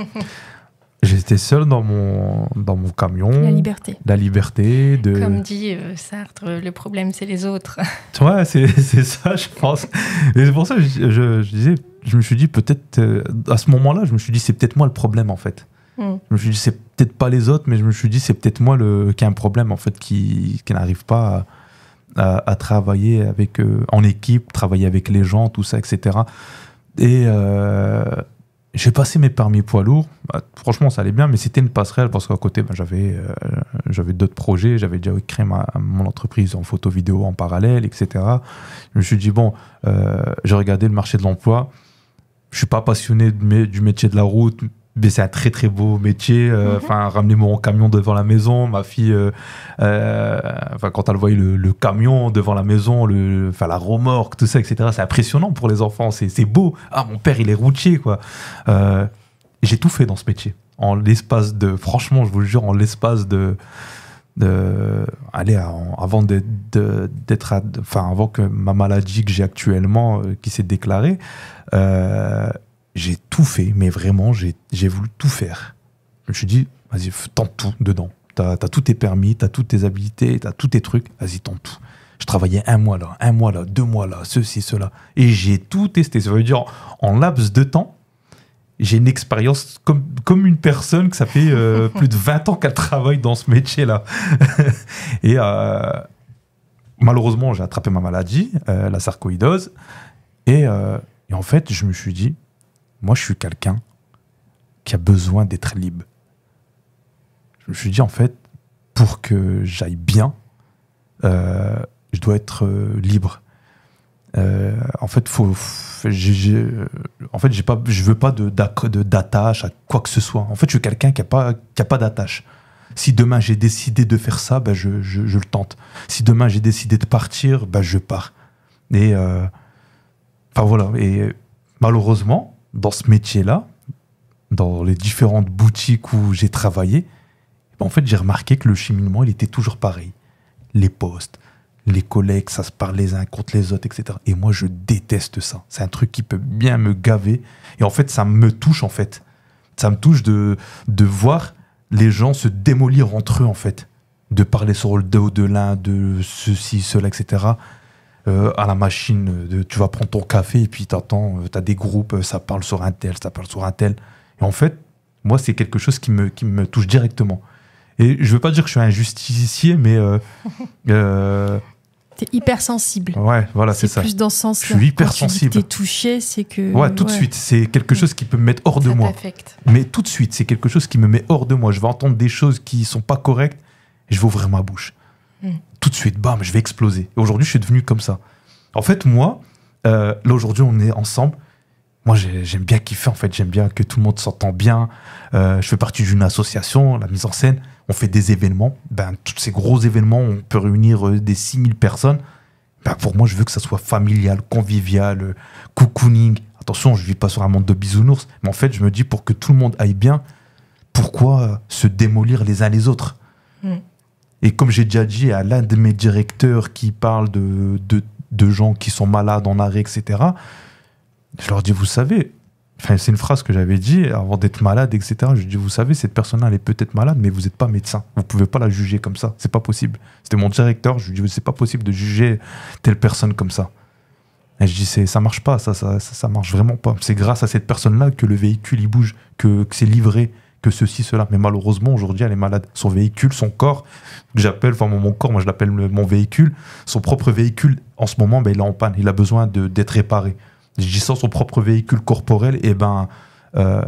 J'étais seul dans mon, dans mon camion. La liberté. La liberté de... Comme dit euh, Sartre, euh, le problème, c'est les autres. Ouais, c'est ça, je pense. Et c'est pour ça que je, je, disais, je me suis dit, peut-être, euh, à ce moment-là, je me suis dit, c'est peut-être moi le problème, en fait. Hmm. Je me suis dit, c'est peut-être pas les autres, mais je me suis dit, c'est peut-être moi le, qui a un problème, en fait, qui, qui n'arrive pas à, à, travailler avec, en équipe, travailler avec les gens, tout ça, etc. Et, j'ai passé mes permis poids lourds. Bah, franchement, ça allait bien, mais c'était une passerelle parce qu'à côté, bah, j'avais, euh, j'avais d'autres projets. J'avais déjà créé ma, mon entreprise en photo vidéo en parallèle, etc. Je me suis dit, bon, euh, j'ai regardé le marché de l'emploi. Je suis pas passionné du métier de la route, c'est un très très beau métier. Euh, mhm. Enfin, ramener mon camion devant la maison, ma fille, euh, euh, enfin quand elle voyait le, le, camion devant la maison, le, la remorque, tout ça, etc. C'est impressionnant pour les enfants. C'est beau. Ah, mon père, il est routier, quoi. J'ai tout fait dans ce métier. En l'espace de, franchement, je vous le jure, en l'espace de, de, aller avant d'être, enfin avant que ma maladie que j'ai actuellement, qui s'est déclarée j'ai tout fait, mais vraiment, j'ai voulu tout faire. Je me suis dit, vas-y, tente tout dedans. T'as as tous tes permis, t'as toutes tes habilités, t'as tous tes trucs, vas-y, tente tout. Je travaillais un mois là, un mois là, deux mois là, ceci, cela. Et j'ai tout testé. Ça veut dire, en laps de temps, j'ai une expérience comme, comme une personne que ça fait euh, plus de 20 ans qu'elle travaille dans ce métier-là. et euh, malheureusement, j'ai attrapé ma maladie, euh, la sarcoïdose. Et, et, en fait, je me suis dit, moi, je suis quelqu'un qui a besoin d'être libre. Je me suis dit, en fait, pour que j'aille bien, euh, je dois être euh, libre. Euh, en fait, faut, ne en fait, j'ai pas, je veux pas de d'attache à quoi que ce soit. En fait, je suis quelqu'un qui a pas, qui a pas d'attache. Si demain j'ai décidé de faire ça, ben, je, je, le tente. Si demain j'ai décidé de partir, ben, je pars. Et enfin voilà. Et malheureusement, dans ce métier-là, dans les différentes boutiques où j'ai travaillé, ben, en fait, j'ai remarqué que le cheminement, il était toujours pareil. Les postes, les collègues, ça se parle les uns contre les autres, etc. Et moi, je déteste ça. C'est un truc qui peut bien me gaver. Et en fait, ça me touche, en fait. Ça me touche de, voir les gens se démolir entre eux, en fait. De parler sur le dos de l'un, de ceci, cela, etc. Euh, à la machine, tu vas prendre ton café et puis t'attends, euh, tu as des groupes, euh, ça parle sur un tel, ça parle sur un tel. Et en fait, moi, c'est quelque chose qui me, qui me touche directement. Et je veux pas dire que je suis un justicier, mais. Euh, euh, sensible. hypersensible. Ouais, voilà, c'est ça. plus dans ce sens. Je suis hypersensible. T'es touché, c'est que. Ouais, tout de suite. C'est quelque chose qui peut me mettre hors de moi. Mais tout de suite, c'est quelque chose qui me met hors de moi. Je vais entendre des choses qui sont pas correctes et je vais ouvrir ma bouche. Hmm tout de suite, bam, je vais exploser. Et aujourd'hui, je suis devenu comme ça. En fait, moi, euh, là aujourd'hui, on est ensemble. Moi, j'aime bien kiffer, en fait. J'aime bien que tout le monde s'entende bien. Euh, je fais partie d'une association, la mise en scène. On fait des événements. Ben, tous ces gros événements, on peut réunir euh, des 6000 personnes. Ben, pour moi, je veux que ça soit familial, convivial, euh, cocooning. Attention, je ne vis pas sur un monde de bisounours. Mais en fait, je me dis, pour que tout le monde aille bien, pourquoi se démolir les uns les autres hmm. Et comme j'ai déjà dit à l'un de mes directeurs qui parle de, de, de, gens qui sont malades en arrêt, etc., je leur dis, vous savez, enfin, c'est une phrase que j'avais dit avant d'être malade, etc. Je dis, vous savez, cette personne-là, elle est peut-être malade, mais vous n'êtes pas médecin. Vous ne pouvez pas la juger comme ça. C'est pas possible. C'était mon directeur. Je lui dis, c'est pas possible de juger telle personne comme ça. Et je dis, ça marche pas, ça, ça, ça, marche vraiment pas. C'est grâce à cette personne-là que le véhicule, il bouge, que, que c'est livré, que ceci, cela. Mais malheureusement, aujourd'hui, elle est malade. Son véhicule, son corps, j'appelle, enfin mon corps, moi je l'appelle mon véhicule, son propre véhicule, en ce moment, ben, il est en panne, il a besoin d'être réparé. Je dis son propre véhicule corporel, et eh ben euh,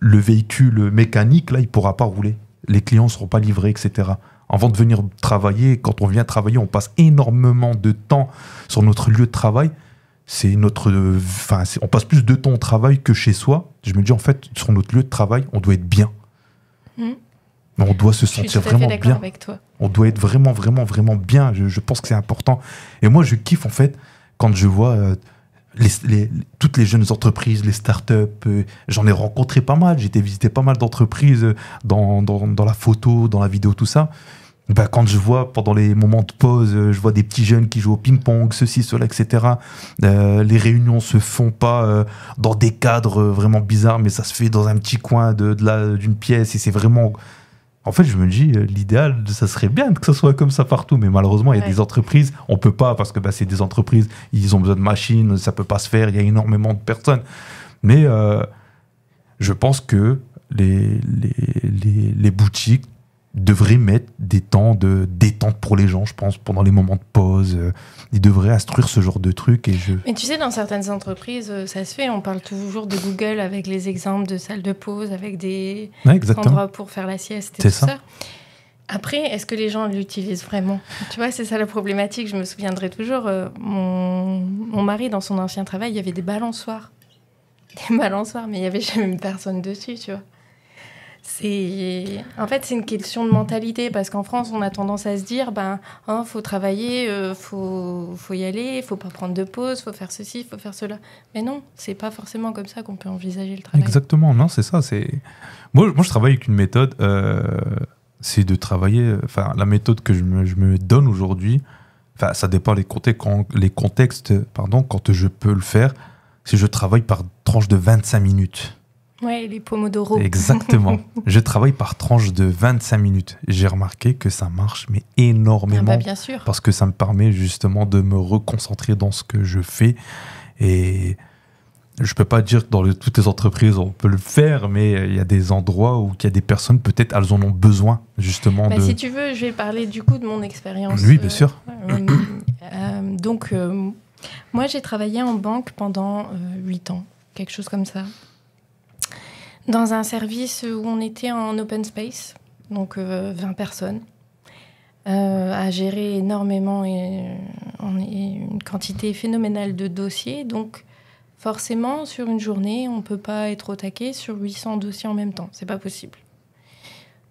le véhicule mécanique, là, il pourra pas rouler. Les clients ne seront pas livrés, etc. Avant de venir travailler, quand on vient travailler, on passe énormément de temps sur notre lieu de travail c'est notre enfin on passe plus de temps au travail que chez soi je me dis en fait sur notre lieu de travail on doit être bien hmm. on doit se sentir vraiment bien avec toi. on doit être vraiment vraiment vraiment bien je, pense que c'est important et moi je kiffe en fait quand je vois euh, toutes les jeunes entreprises, les startups, euh, j'en ai rencontré pas mal, j'étais visité pas mal d'entreprises euh, dans la photo, dans la vidéo, tout ça. Bah, quand je vois pendant les moments de pause, euh, je vois des petits jeunes qui jouent au ping-pong, ceci, cela, etc. Euh, les réunions se font pas euh, dans des cadres vraiment bizarres, mais ça se fait dans un petit coin de, de d'une pièce et c'est vraiment. En fait, je me dis, l'idéal, ça serait bien que ça soit comme ça partout, mais malheureusement, il y a des entreprises, on peut pas parce que bah, c'est des entreprises, ils ont besoin de machines, ça peut pas se faire, il y a énormément de personnes. Mais je pense que les, les, les, les boutiques devrait mettre des temps de détente pour les gens, je pense, pendant les moments de pause. Euh, ils devraient instruire ce genre de trucs. Et je... Mais tu sais, dans certaines entreprises, euh, ça se fait. On parle toujours de Google avec les exemples de salles de pause, avec des endroits pour faire la sieste et ça. Après, est-ce que les gens l'utilisent vraiment Tu vois, c'est ça la problématique. Je me souviendrai toujours, euh, mon, mon mari, dans son ancien travail, il y avait des balançoires. Des balançoires, mais il n'y avait jamais une personne dessus, tu vois c'est en fait c'est une question de mentalité parce qu'en France on a tendance à se dire ben hein, faut travailler euh, faut faut y aller faut pas prendre de pause faut faire ceci faut faire cela mais non c'est pas forcément comme ça qu'on peut envisager le travail exactement non c'est ça c'est moi, moi je travaille avec une méthode euh, c'est de travailler enfin la méthode que je me, donne aujourd'hui enfin ça dépend les contextes quand, pardon quand je peux le faire si je travaille par tranche de 25 minutes oui, les pomodoro. Exactement. je travaille par tranche de 25 minutes. J'ai remarqué que ça marche, mais énormément. Ah bah, bien sûr. Parce que ça me permet justement de me reconcentrer dans ce que je fais. Et je peux pas dire que dans toutes les entreprises on peut le faire, mais il y a des endroits où il y a des personnes, peut-être elles en ont besoin justement. Bah Si tu veux, je vais parler du coup de mon expérience. Oui, bien euh, sûr. Euh, euh, donc, moi j'ai travaillé en banque pendant 8 ans, quelque chose comme ça. Dans un service où on était en open space, donc 20 euh, personnes, euh, à gérer énormément euh, et, une quantité phénoménale de dossiers. Donc, forcément, sur une journée, on ne peut pas être au taquet sur 800 dossiers en même temps. C'est pas possible.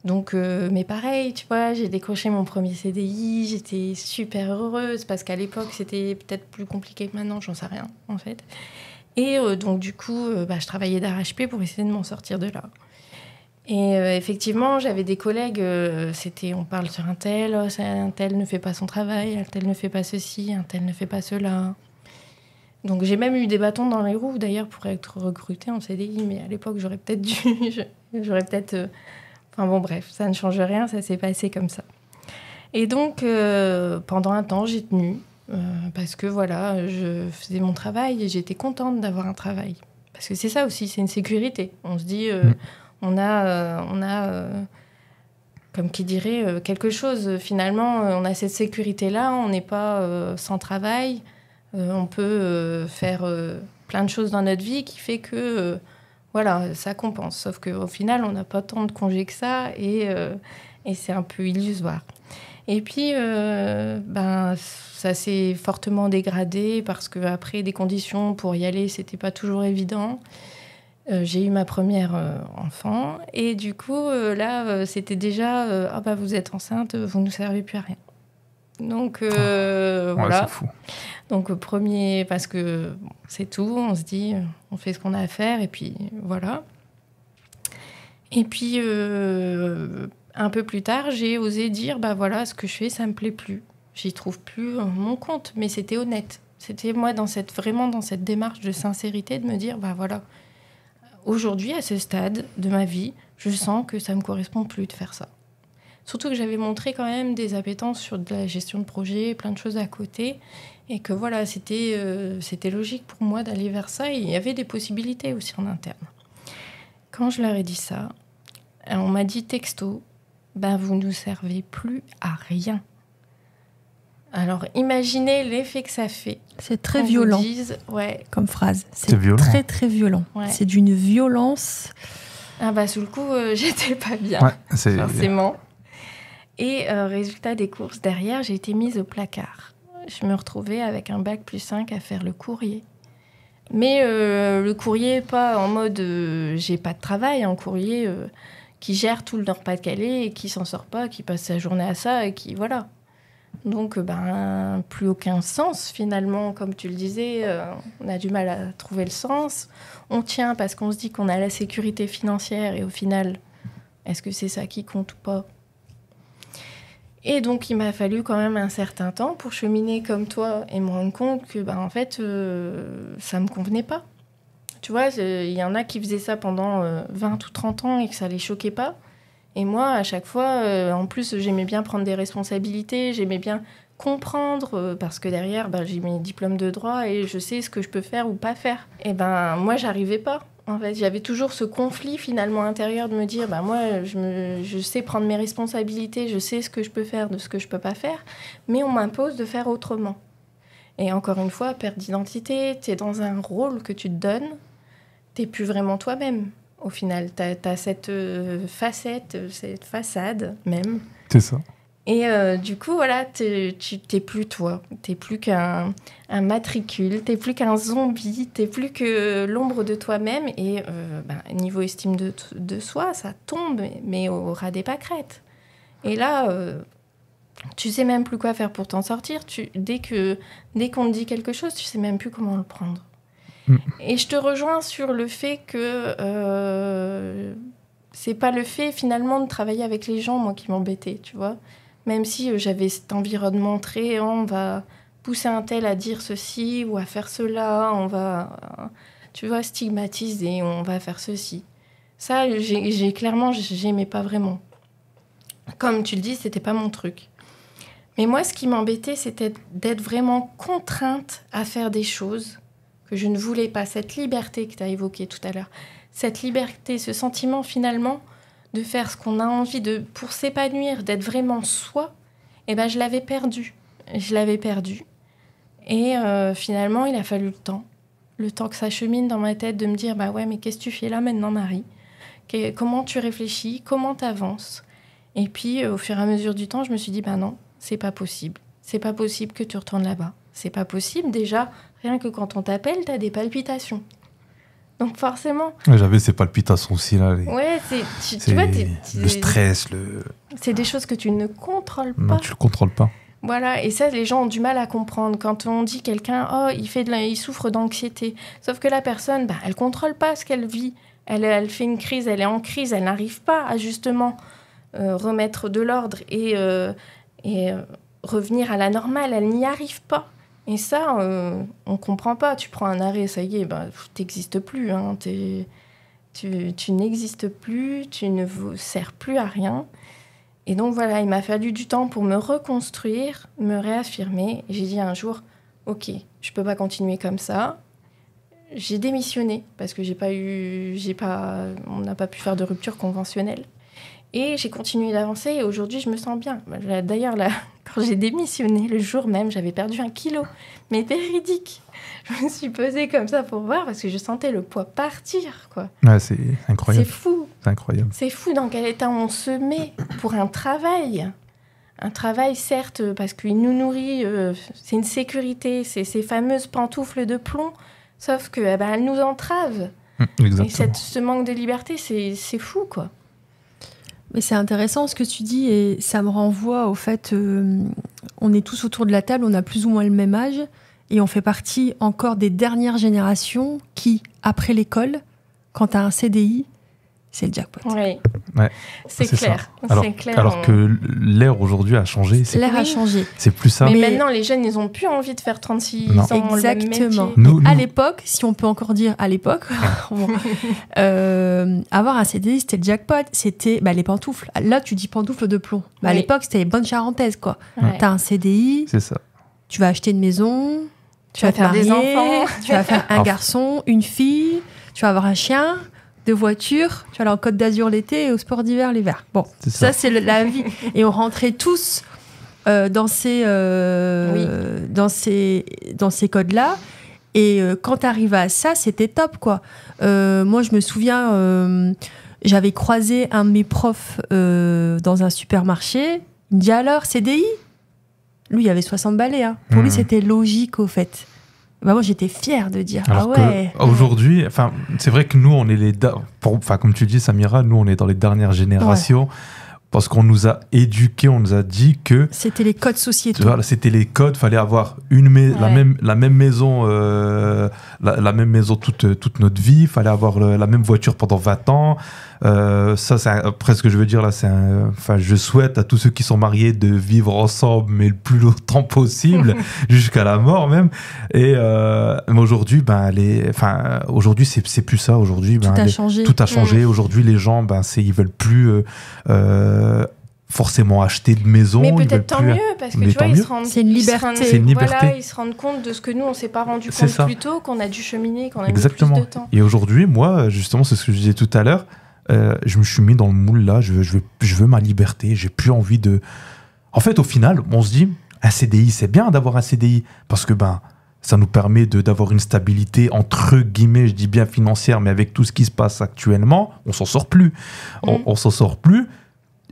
Donc, mais pareil, tu vois, j'ai décroché mon premier CDI, j'étais super heureuse parce qu'à l'époque, c'était peut-être plus compliqué que maintenant, j'en sais rien, en fait. Et euh, donc, du coup, euh, bah, je travaillais d'arrache-pied pour essayer de m'en sortir de là. Et euh, effectivement, j'avais des collègues, c'était on parle sur un tel, oh, un tel ne fait pas son travail, un tel ne fait pas ceci, un tel ne fait pas cela. Donc j'ai même eu des bâtons dans les roues d'ailleurs pour être recrutée en CDI, mais à l'époque j'aurais peut-être dû, j'aurais peut-être. Enfin bon, bref, ça ne change rien, ça s'est passé comme ça. Et donc pendant un temps j'ai tenu, euh, parce que voilà, je faisais mon travail et j'étais contente d'avoir un travail. Parce que c'est ça aussi, c'est une sécurité. On se dit, euh, mm. on a, euh, on a comme qui dirait, quelque chose. Finalement, on a cette sécurité-là, on n'est pas sans travail, on peut faire plein de choses dans notre vie qui fait que, voilà, ça compense. Sauf qu'au final, on n'a pas tant de congés que ça et, et c'est un peu illusoire. Et puis, ben assez fortement dégradé parce que après des conditions pour y aller, c'était pas toujours évident. Euh, j'ai eu ma première euh, enfant et du coup euh, là c'était déjà ah bah vous êtes enceinte, vous ne servez plus à rien. Donc ah, voilà. Donc premier parce que c'est tout, on se dit on fait ce qu'on a à faire et puis voilà. Et puis un peu plus tard, j'ai osé dire bah voilà, ce que je fais, ça me plaît plus j'y trouve plus euh, mon compte, mais c'était honnête. C'était moi dans cette, vraiment dans cette démarche de sincérité de me dire, bah voilà, aujourd'hui, à ce stade de ma vie, je sens que ça ne me correspond plus de faire ça. Surtout que j'avais montré quand même des appétences sur de la gestion de projet, plein de choses à côté, et que voilà, c'était euh, c'était logique pour moi d'aller vers ça, il y avait des possibilités aussi en interne. Quand je leur ai dit ça, on m'a dit texto, ben vous ne nous servez plus à rien. Alors, imaginez l'effet que ça fait. C'est très violent. ouais. Comme phrase. C'est très très violent. C'est d'une violence. Ah bah sous le coup, euh, j'étais pas bien. Ouais, forcément. Et euh, résultat des courses derrière, j'ai été mise au placard. Je me retrouvais avec un bac plus 5 à faire le courrier. Mais euh, le courrier, pas en mode j'ai pas de travail, un courrier qui gère tout le Nord-Pas-de-Calais et qui s'en sort pas, qui passe sa journée à ça et qui voilà. Donc, euh, ben, plus aucun sens finalement, comme tu le disais, euh, on a du mal à trouver le sens. On tient parce qu'on se dit qu'on a la sécurité financière et au final, est-ce que c'est ça qui compte ou pas Et donc, il m'a fallu quand même un certain temps pour cheminer comme toi et me rendre compte que, ben, en fait, euh, ça me convenait pas. Tu vois, il y en a qui faisaient ça pendant 20 ou 30 ans et que ça les choquait pas. Et moi, à chaque fois, euh, en plus, j'aimais bien prendre des responsabilités, j'aimais bien comprendre, euh, parce que derrière, ben, j'ai mes diplômes de droit et je sais ce que je peux faire ou pas faire. Et ben, moi, j'arrivais pas. En fait, j'avais toujours ce conflit finalement intérieur de me dire, bah moi, je, sais prendre mes responsabilités, je sais ce que je peux faire, de ce que je peux pas faire, mais on m'impose de faire autrement. Et encore une fois, perte d'identité, tu es dans un rôle que tu te donnes, t'es plus vraiment toi-même au final. Tu as, cette euh, facette, euh, cette façade même. C'est ça. Et euh, du coup, voilà, tu t'es plus toi, Tu n'es plus qu'un un matricule, n'es plus qu'un zombie, Tu n'es plus que l'ombre de toi-même. Et bah, niveau estime de, soi, ça tombe, mais au ras des pâquerettes. Et là, tu sais même plus quoi faire pour t'en sortir. dès que dès qu'on te dit quelque chose, tu sais même plus comment le prendre. Mm. Et je te rejoins sur le fait que euh, c'est pas le fait finalement de travailler avec les gens, moi, qui m'embêtait, tu vois. Même si euh, j'avais cet environnement très, hein, on va pousser un tel à dire ceci ou à faire cela, on va, euh, tu vois, stigmatiser, on va faire ceci. Ça, j'ai clairement, j'aimais pas vraiment. Comme tu le dis, c'était pas mon truc. Mais moi, ce qui m'embêtait, c'était d'être vraiment contrainte à faire des choses que je ne voulais pas, cette liberté que tu as évoquée tout à l'heure, cette liberté, ce sentiment finalement de faire ce qu'on a envie de pour s'épanouir, d'être vraiment soi, eh ben je l'avais perdue. Je l'avais perdu. Et euh, finalement, il a fallu le temps. Le temps que ça chemine dans ma tête de me dire bah ouais, mais qu'est-ce que tu fais là maintenant, Marie Comment tu réfléchis Comment tu avances Et puis, euh, au fur et à mesure du temps, je me suis dit bah non, c'est pas possible. C'est pas possible que tu retournes là-bas. C'est pas possible déjà Rien que quand on t'appelle, tu as des palpitations. Donc forcément. J'avais ces palpitations aussi là. Ouais, vois, le stress, le. C'est des choses que tu ne contrôles pas. tu le contrôles pas. Voilà, et ça, les gens ont du mal à comprendre. Quand on dit quelqu'un, oh, il, fait de il souffre d'anxiété, sauf que la personne, bah, elle contrôle pas ce qu'elle vit. Elle, elle fait une crise, elle est en crise, elle n'arrive pas à justement euh, remettre de l'ordre et, euh, et euh, revenir à la normale. Elle n'y arrive pas. Et ça, on on comprend pas. Tu prends un arrêt, ça y est, bah, tu n'existes plus. Hein. tu, tu n'existes plus, tu ne vous sers plus à rien. Et donc voilà, il m'a fallu du temps pour me reconstruire, me réaffirmer. J'ai dit un jour, ok, je peux pas continuer comme ça. J'ai démissionné parce que j'ai pas eu, j'ai pas, on n'a pas pu faire de rupture conventionnelle. Et j'ai continué d'avancer et aujourd'hui je me sens bien. Bah, d'ailleurs, là... Quand j'ai démissionné, le jour même, j'avais perdu un kilo. Mais véridique. Je me suis pesée comme ça pour voir parce que je sentais le poids partir. quoi. c'est incroyable. C'est fou. C'est incroyable. C'est fou dans quel état on se met pour un travail. Un travail, certes, parce qu'il nous nourrit, euh, c'est une sécurité, c'est ces fameuses pantoufles de plomb, sauf que eh ben, nous entravent. Hum, Et ce manque de liberté, c'est fou, quoi. Mais c'est intéressant ce que tu dis et ça me renvoie au fait, euh, on est tous autour de la table, on a plus ou moins le même âge et on fait partie encore des dernières générations qui, après l'école, quand tu as un CDI, c'est le jackpot c'est clair. Alors, hein. que l'air aujourd'hui a changé. L'air a changé. C'est plus ça. Mais, maintenant, les jeunes, ils n'ont plus envie de faire 36 ans. Exactement. à l'époque, si on peut encore dire à l'époque, euh, avoir un CDI, c'était le jackpot, c'était bah, les pantoufles. Là, tu dis pantoufles de plomb. Bah, À l'époque, c'était les bonnes charentaises. quoi. tu T'as un CDI. C'est ça. Tu vas acheter une maison. Tu, vas, faire des enfants. Tu vas faire un garçon, une fille. Tu vas avoir un chien de voiture. Tu vois, en Côte d'Azur l'été et au sport d'hiver l'hiver. Bon, ça, c'est la vie. Et on rentrait tous euh, dans ces, euh, dans ces, dans ces codes-là. Et euh, quand tu arrives à ça, c'était top, quoi. moi, je me souviens, j'avais croisé un de mes profs dans un supermarché. Il me dit alors, CDI Lui, il avait 60 balais. Hein. Pour lui, mmh. c'était logique, au fait. Bah, moi j'étais fière de dire ah ouais. Aujourd'hui, enfin c'est vrai que nous on est les enfin comme tu dis Samira, nous on est dans les dernières générations. Parce qu'on nous a éduqués, on nous a dit que c'était les codes sociétaux. c'était les codes. Fallait avoir une la même la même maison, euh, la, même maison toute toute notre vie. Fallait avoir la même voiture pendant 20 ans. Euh, ça, c'est presque ce que je veux dire là, c'est enfin, je souhaite à tous ceux qui sont mariés de vivre ensemble, mais le plus longtemps possible, jusqu'à la mort même. Et euh, mais aujourd'hui, ben, les, enfin, aujourd'hui, c'est, c'est plus ça. Aujourd'hui, ben, tout a changé. Tout a changé. Aujourd'hui, les gens, ben, c'est, ils veulent plus. Euh, forcément acheter de maison. Mais peut-être tant mieux, parce que ils se rendent, c'est une liberté. Ils se rendent, ils se rendent compte de ce que nous, on s'est pas rendu compte plus tôt, qu'on a dû cheminer, qu'on a Exactement. temps. Et aujourd'hui, moi, justement, c'est ce que je disais tout à l'heure, euh, je me suis mis dans le moule là, je veux, ma liberté, j'ai plus envie de. En fait, au final, on se dit, un CDI, c'est bien d'avoir un CDI parce que ben, ça nous permet d'avoir une stabilité entre guillemets, je dis bien financière, mais avec tout ce qui se passe actuellement, on s'en sort plus. On, mm. s'en sort plus.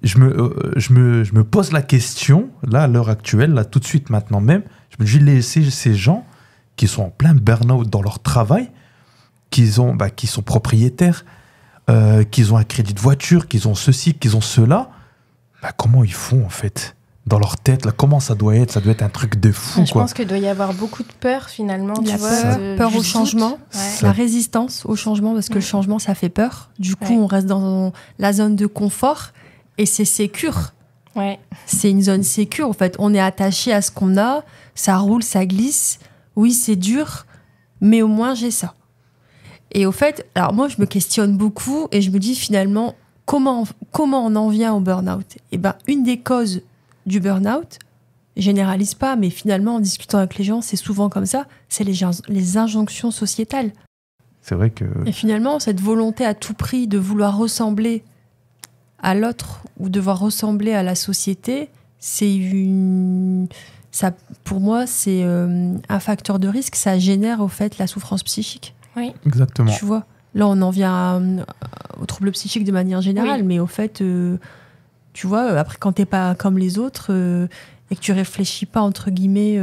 Je me, euh, je, me, je me pose la question, là, à l'heure actuelle, là, tout de suite, maintenant même, je me dis, laisser ces gens qui sont en plein burn-out dans leur travail, qui, ont, ben, qui sont propriétaires, euh, qu'ils ont un crédit de voiture, qu'ils ont ceci, qu'ils ont cela. Bah, comment ils font en fait dans leur tête, là, comment ça doit être Ça doit être un truc de fou. je pense qu'il doit y avoir beaucoup de peur finalement. peur, au changement, la résistance au changement, parce que le mm. changement, ça fait peur. Du coup, on reste dans la zone de confort et c'est sécure. C'est une zone sécure en fait. On est attaché à ce qu'on a, ça roule, ça glisse. Oui, c'est dur, mais au moins j'ai ça. Et au fait, alors moi, je me questionne beaucoup et je me dis finalement, comment, comment on en vient au burn-out Eh bien, une des causes du burn-out, généralise pas, mais finalement, en discutant avec les gens, c'est souvent comme ça, c'est les, les injonctions sociétales. C'est vrai que. Et finalement, cette volonté à tout prix de vouloir ressembler à l'autre ou de vouloir ressembler à la société, c'est une. Ça, pour moi, c'est euh, un facteur de risque. Ça génère, au fait, la souffrance psychique. Oui. Exactement. Tu vois. Là, on en vient euh, aux troubles psychiques de manière générale, mais au fait, euh, tu vois, après, quand t'es pas comme les autres euh, et que tu réfléchis pas, entre guillemets,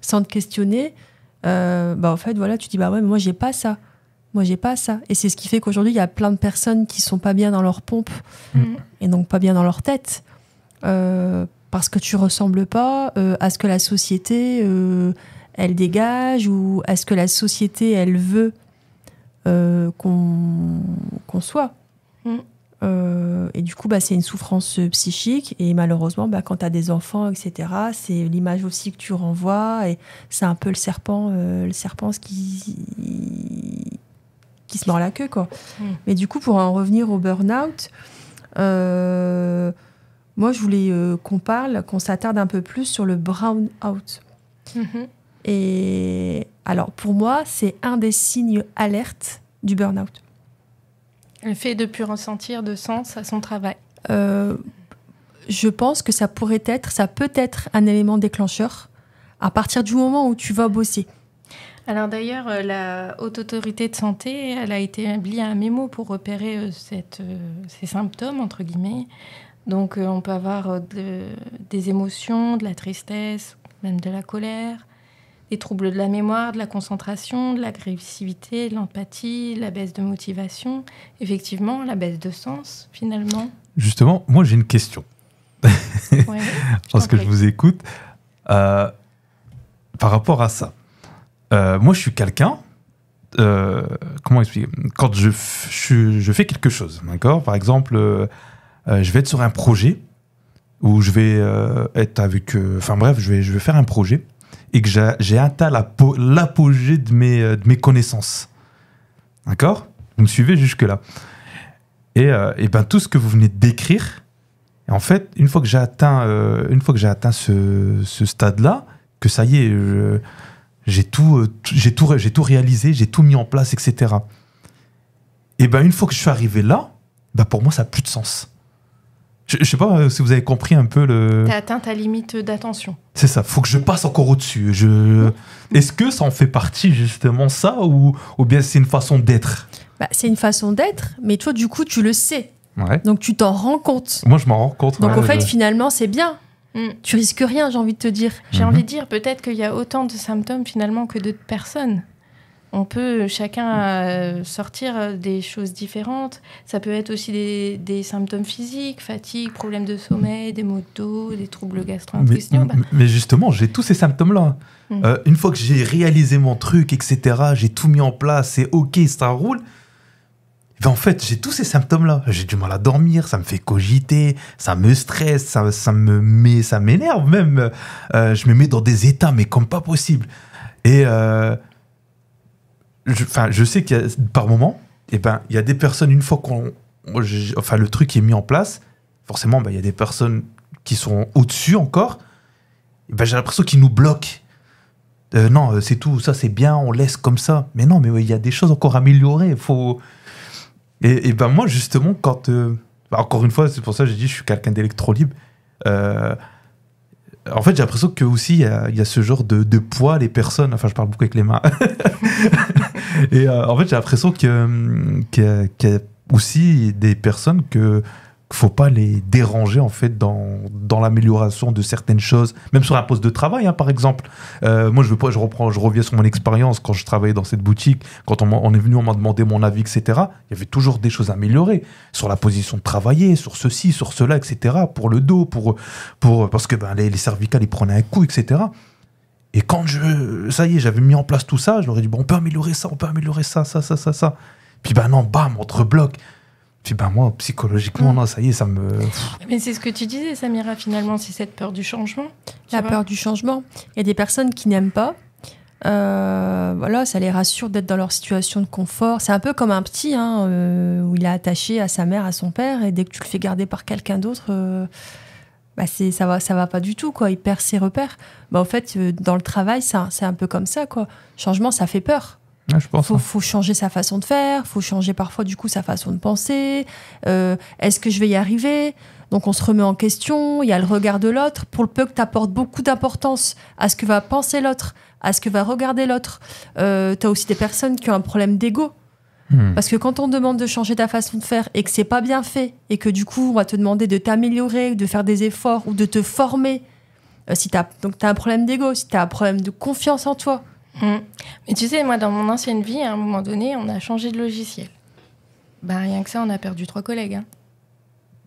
sans te questionner, bah, au fait, voilà, tu dis, bah ouais, mais moi, j'ai pas ça. Moi, j'ai pas ça. Et c'est ce qui fait qu'aujourd'hui, il y a plein de personnes qui sont pas bien dans leur pompe mm. et donc pas bien dans leur tête. parce que tu ressembles pas à ce que la société elle dégage ou est ce que la société, elle veut euh, qu'on soit. Mm. Euh, et du coup, bah, c'est une souffrance psychique. Et malheureusement, bah, quand tu as des enfants, etc., c'est l'image aussi que tu renvoies. Et c'est un peu le serpent, euh, le serpent qui, qui se mord la queue. Quoi. Mm. Mais du coup, pour en revenir au burn-out, moi, je voulais qu'on parle, qu'on s'attarde un peu plus sur le brown-out. Mm-hmm. Et alors, pour moi, c'est un des signes alertes du burn-out. Le fait de ne plus ressentir de sens à son travail. Euh, je pense que ça pourrait être, ça peut être un élément déclencheur à partir du moment où tu vas bosser. Alors d'ailleurs, euh, la Haute Autorité de Santé, elle a été à un mémo pour repérer euh, ces symptômes, entre guillemets. Donc on peut avoir des émotions, de la tristesse, même de la colère, les troubles de la mémoire, de la concentration, de l'agressivité, de l'empathie, la baisse de motivation, effectivement, la baisse de sens, finalement. Justement, moi j'ai une question. Parce que je vous écoute. Euh, par rapport à ça, euh, moi je suis quelqu'un. Euh, comment expliquer Quand je, je, fais quelque chose, d'accord Par exemple, je vais être sur un projet où je vais être avec. Enfin bref, je vais faire un projet et que j'ai atteint l'apogée euh, de mes, connaissances. D'accord Vous me suivez jusque-là. Euh, et, ben, tout ce que vous venez de décrire, en fait, une fois que j'ai atteint, euh, une fois que j'ai atteint ce, stade-là, que ça y est, j'ai tout, j'ai réalisé, j'ai tout mis en place, etc. Et ben, une fois que je suis arrivé là, ben pour moi, ça n'a plus de sens. Je, sais pas euh, si vous avez compris un peu le. T'as atteint ta limite d'attention. C'est ça. Faut que je passe encore au-dessus. Je... Est-ce que ça en fait partie justement ça ou, ou bien c'est une façon d'être bah, C'est une façon d'être, mais toi du coup tu le sais. Ouais. Donc tu t'en rends compte. Moi je m'en rends compte. Donc en fait finalement c'est bien. Mm. Tu risques rien, j'ai envie de te dire. Mm-hmm. J'ai envie de dire peut-être qu'il y a autant de symptômes finalement que de personnes. On peut chacun euh, sortir euh, des choses différentes. Ça peut être aussi des, symptômes physiques, fatigue, problèmes de sommeil, des maux des troubles gastro Mais, justement, j'ai tous ces symptômes-là. Hmm. Euh, une fois que j'ai réalisé mon truc, etc., j'ai tout mis en place, c'est OK, ça roule. Mais ben, en fait, j'ai tous ces symptômes-là. J'ai du mal à dormir, ça me fait cogiter, ça me stresse, ça, me met, ça m'énerve même. je me mets dans des états, mais comme pas possible. Et je, sais que par moment, et eh ben, il y a des personnes, une fois qu'on. Enfin, le truc est mis en place, forcément, ben, il y a des personnes qui sont au-dessus encore. ben, j'ai l'impression qu'ils nous bloquent. Euh, non, euh, c'est tout, ça c'est bien, on laisse comme ça. Mais non, mais il y a des choses encore améliorées. Faut... Et, ben moi, justement, quand. Euh, ben, encore une fois, c'est pour ça que j'ai dit je suis quelqu'un d'électro libre. En fait, j'ai l'impression que aussi il y, y, a ce genre de, de poids, les personnes. Enfin, je parle beaucoup avec les mains. Et euh, en fait, j'ai l'impression que euh, qu'il y, a aussi des personnes que faut pas les déranger en fait dans, dans l'amélioration de certaines choses, même sur un poste de travail hein, par exemple. Euh, moi je veux je reprends, je reviens sur mon expérience quand je travaillais dans cette boutique, quand on, est venu, on m'a demandé mon avis, etc. Il y avait toujours des choses à améliorer sur la position de travailler, sur ceci, sur cela, etc. Pour le dos, pour pour parce que ben, les, les cervicales ils prenaient un coup, etc. Et quand je. Ça y est, j'avais mis en place tout ça, je leur ai dit bon, on peut améliorer ça, on peut améliorer ça, ça, ça, ça, ça. Puis ben non, bam, entre blocs. Puis ben moi, psychologiquement, mm. non, ça y est, ça me. Mais c'est ce que tu disais, Samira, finalement, c'est cette peur du changement. La peur du changement. Il y a des personnes qui n'aiment pas. Euh, voilà, ça les rassure d'être dans leur situation de confort. C'est un peu comme un petit hein, euh, où il est attaché à sa mère, à son père, et dès que tu le fais garder par quelqu'un d'autre. Euh, bah, ça va ça va pas du tout quoi il perd ses repères bah en fait euh, dans le travail c'est un, peu comme ça quoi changement ça fait peur ah, hein. faut, changer sa façon de faire, faut changer parfois du coup sa façon de penser. Euh, est-ce que je vais y arriver Donc on se remet en question. Il y a le regard de l'autre. Pour le peu que tu apportes beaucoup d'importance à ce que va penser l'autre, à ce que va regarder l'autre, euh, tu as aussi des personnes qui ont un problème d'ego Hmm. Parce que quand on te demande de changer ta façon de faire et que c'est pas bien fait et que du coup on va te demander de t'améliorer, de faire des efforts ou de te former, euh, si as donc as un problème d'ego, si tu as un problème de confiance en toi. Hmm. Mais tu sais, moi dans mon ancienne vie, à un moment donné, on a changé de logiciel. Bah rien que ça, on a perdu trois collègues. Hein.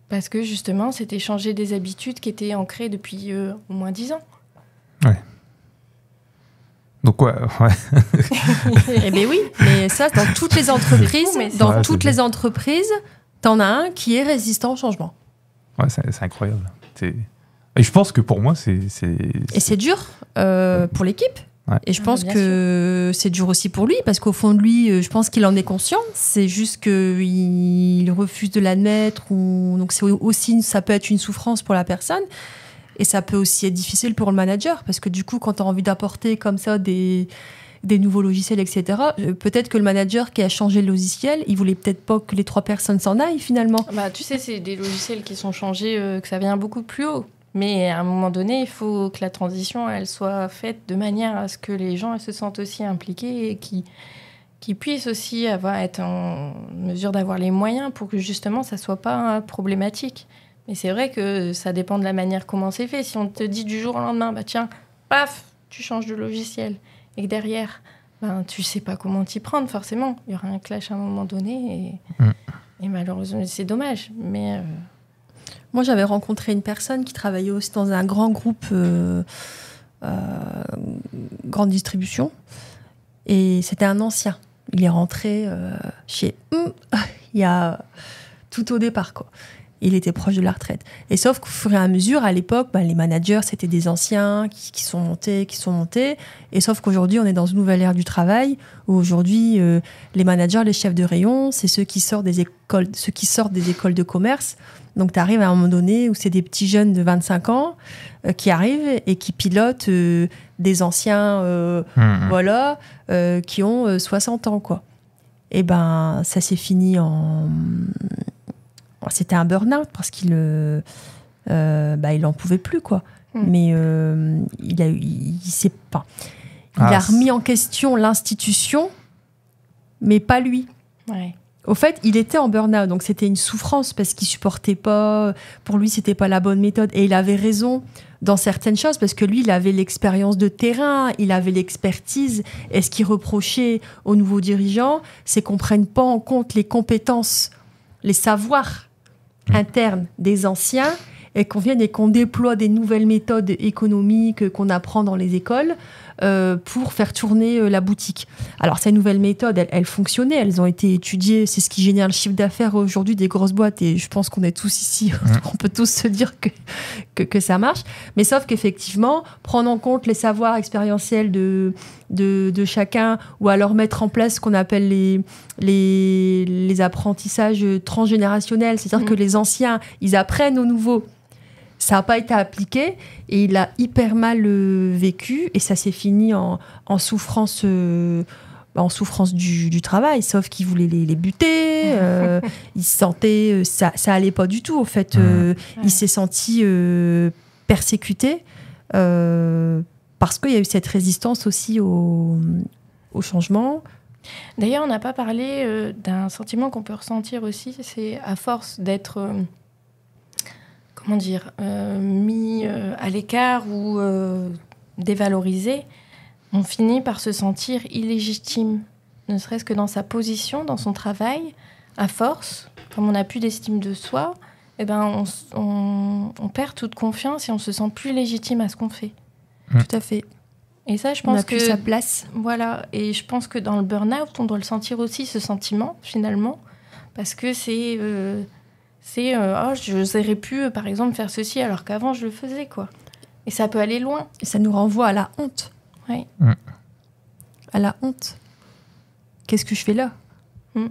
Parce que justement, c'était changer des habitudes qui étaient ancrées depuis euh, au moins dix ans. Ouais. Donc ouais, eh bien oui, mais ça dans toutes les entreprises, dans toutes les entreprises, t'en as un qui est résistant au changement. Ouais, c'est incroyable. Et je pense que pour moi, c'est... Et c'est dur euh, pour l'équipe. Et je ah, pense que c'est dur aussi pour lui, parce qu'au fond de lui, euh, je pense qu'il en est conscient. C'est juste qu'il refuse de l'admettre. Ou... Donc aussi, ça peut être une souffrance pour la personne. Et ça peut aussi être difficile pour le manager, parce que du coup, quand tu as envie d'apporter comme ça des, nouveaux logiciels, etc., euh, peut-être que le manager qui a changé le logiciel, il voulait peut-être pas que les trois personnes s'en aillent finalement. Bah, tu sais, c'est des logiciels qui sont changés, euh, que ça vient beaucoup plus haut. Mais à un moment donné, il faut que la transition, elle soit faite de manière à ce que les gens se sentent aussi impliqués et qui puissent aussi avoir, être en mesure d'avoir les moyens pour que justement ça ne soit pas problématique. Mais c'est vrai que ça dépend de la manière comment c'est fait. Si on te dit du jour au lendemain, bah tiens, paf, tu changes de logiciel, et que derrière, ben, tu sais pas comment t'y prendre, forcément. Il y aura un clash à un moment donné, et, mm. malheureusement, c'est dommage. Mais. Euh, Moi, j'avais rencontré une personne qui travaillait aussi dans un grand groupe, euh, euh, grande distribution, et c'était un ancien. Il est rentré chez. il y a tout au départ, quoi il était proche de la retraite. Et sauf qu'au fur et à mesure, à l'époque, bah, les managers, c'était des anciens qui, sont montés, qui sont montés. Et sauf qu'aujourd'hui, on est dans une nouvelle ère du travail, où aujourd'hui, euh, les managers, les chefs de rayon, c'est ceux qui sortent des écoles, ceux qui sortent des écoles de commerce. Donc, tu arrives à un moment donné où c'est des petits jeunes de 25 ans euh, qui arrivent et qui pilotent euh, des anciens, mmh, mmh. voilà, qui ont 60 ans, quoi. Et ben, ça s'est fini en c'était un burn-out parce qu'il n'en euh, euh bah, pouvait plus, quoi. Hmm. Mais euh, il a, il, sait pas. Il ah, a remis en question l'institution, mais pas lui. Au fait, il était en burn-out, donc c'était une souffrance parce qu'il supportait pas. Pour lui, c'était pas la bonne méthode, et il avait raison dans certaines choses parce que lui, il avait l'expérience de terrain, il avait l'expertise. Et ce qu'il reprochait aux nouveaux dirigeants, c'est qu'on prenne pas en compte les compétences, les savoirs Mm. interne des anciens et qu'on vienne et qu'on déploie des nouvelles méthodes économiques qu'on apprend dans les écoles euh, pour faire tourner euh, la boutique. Alors ces nouvelles méthodes, elles, fonctionnaient, elles ont été étudiées. C'est ce qui génère le chiffre d'affaires aujourd'hui des grosses boîtes et je pense qu'on est tous ici, mmh. on peut tous se dire que, ça marche. Mais sauf qu'effectivement, prendre en compte les savoirs expérientiels de, chacun ou alors mettre en place ce qu'on appelle les, apprentissages transgénérationnels, c'est-à-dire mmh. que les anciens, ils apprennent aux nouveaux ça n'a pas été appliqué et il a hyper mal euh, vécu et ça s'est fini en, souffrance. en souffrance euh, du, travail, sauf qu'il voulait les, buter, euh, il se sentait, ça, ça allait pas du tout en fait, il s'est senti persécuté parce qu'il y a eu cette résistance aussi au changement. D'ailleurs, on n'a pas parlé d'un sentiment qu'on peut ressentir aussi, c'est à force d'être comment dire, euh, mis euh, à l'écart ou euh, dévalorisé, on finit par se sentir illégitime, ne serait-ce que dans sa position, dans son travail, à force, comme on n'a plus d'estime de soi, eh ben on, perd toute confiance et on se sent plus légitime à ce qu'on fait. Mmh. Tout à fait. Et ça, je pense que plus sa place. Voilà. Et je pense que dans le burn-out, on doit le sentir aussi ce sentiment finalement, parce que c'est c'est je oh, ah, j'aurais pu, euh, par exemple, faire ceci alors qu'avant je le faisais, quoi. Et ça peut aller loin. Et ça nous renvoie à la honte. Oui. Mm. À la honte. Qu'est-ce que je fais là mm.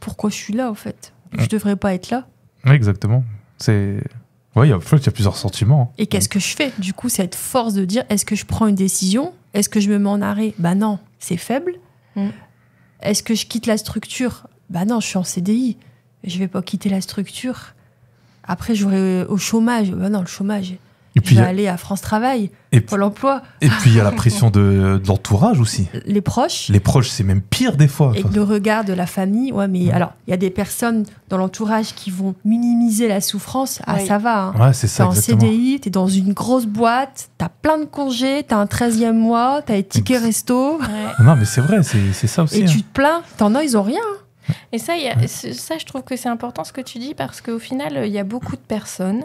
Pourquoi je suis là, en fait mm. Je ne devrais pas être là. Oui, exactement. C'est. Oui, il y, a plusieurs sentiments. Et qu'est-ce que je fais Du coup, cette force de dire est-ce que je prends une décision Est-ce que je me mets en arrêt Bah non, c'est faible. Est-ce que je quitte la structure Bah non, je suis en CDI je vais pas quitter la structure. Après, j'aurai au chômage. Bah non, le chômage. Et puis, je vais euh, aller à France Travail, et Pôle emploi. Et puis il y a la pression de, l'entourage aussi. Les proches. Les proches, c'est même pire des fois. Et le regard de la famille. Ouais, mais alors, il y a des personnes dans l'entourage qui vont minimiser la souffrance. Ah, ça va. Hein. Ouais, c'est ça. en CDI, es dans une grosse boîte, tu as plein de congés, tu as un 13e mois, t'as les tickets resto. Non, mais c'est vrai, c'est ça aussi. Et tu hein. te plains, t'en as, ils ont rien. Hein. Et ça, ça, je trouve que c'est important ce que tu dis parce qu'au final, il y a beaucoup de personnes,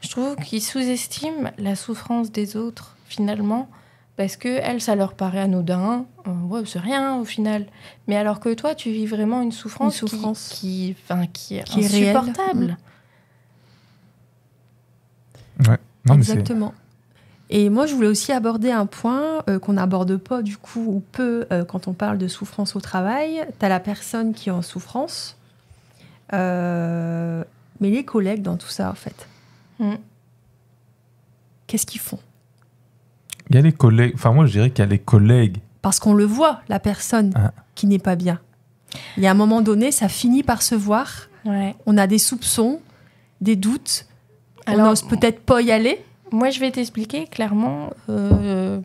je trouve, qui sous-estiment la souffrance des autres, finalement, parce que elles, ça leur paraît anodin, euh, c'est rien au final. Mais alors que toi, tu vis vraiment une souffrance, souffrance. Qui, qui, est insupportable. ouais. non, Exactement. Et moi, je voulais aussi aborder un point euh, qu'on n'aborde pas du coup ou peu euh, quand on parle de souffrance au travail. Tu as la personne qui est en souffrance, euh, mais les collègues dans tout ça, en fait. Mm. Qu'est-ce qu'ils font Il y a les collègues, enfin moi je dirais qu'il y a les collègues. Parce qu'on le voit, la personne ah. qui n'est pas bien. Il y un moment donné, ça finit par se voir. On a des soupçons, des doutes. Alors, on n'ose peut-être pas y aller. Moi, je vais t'expliquer clairement. Euh,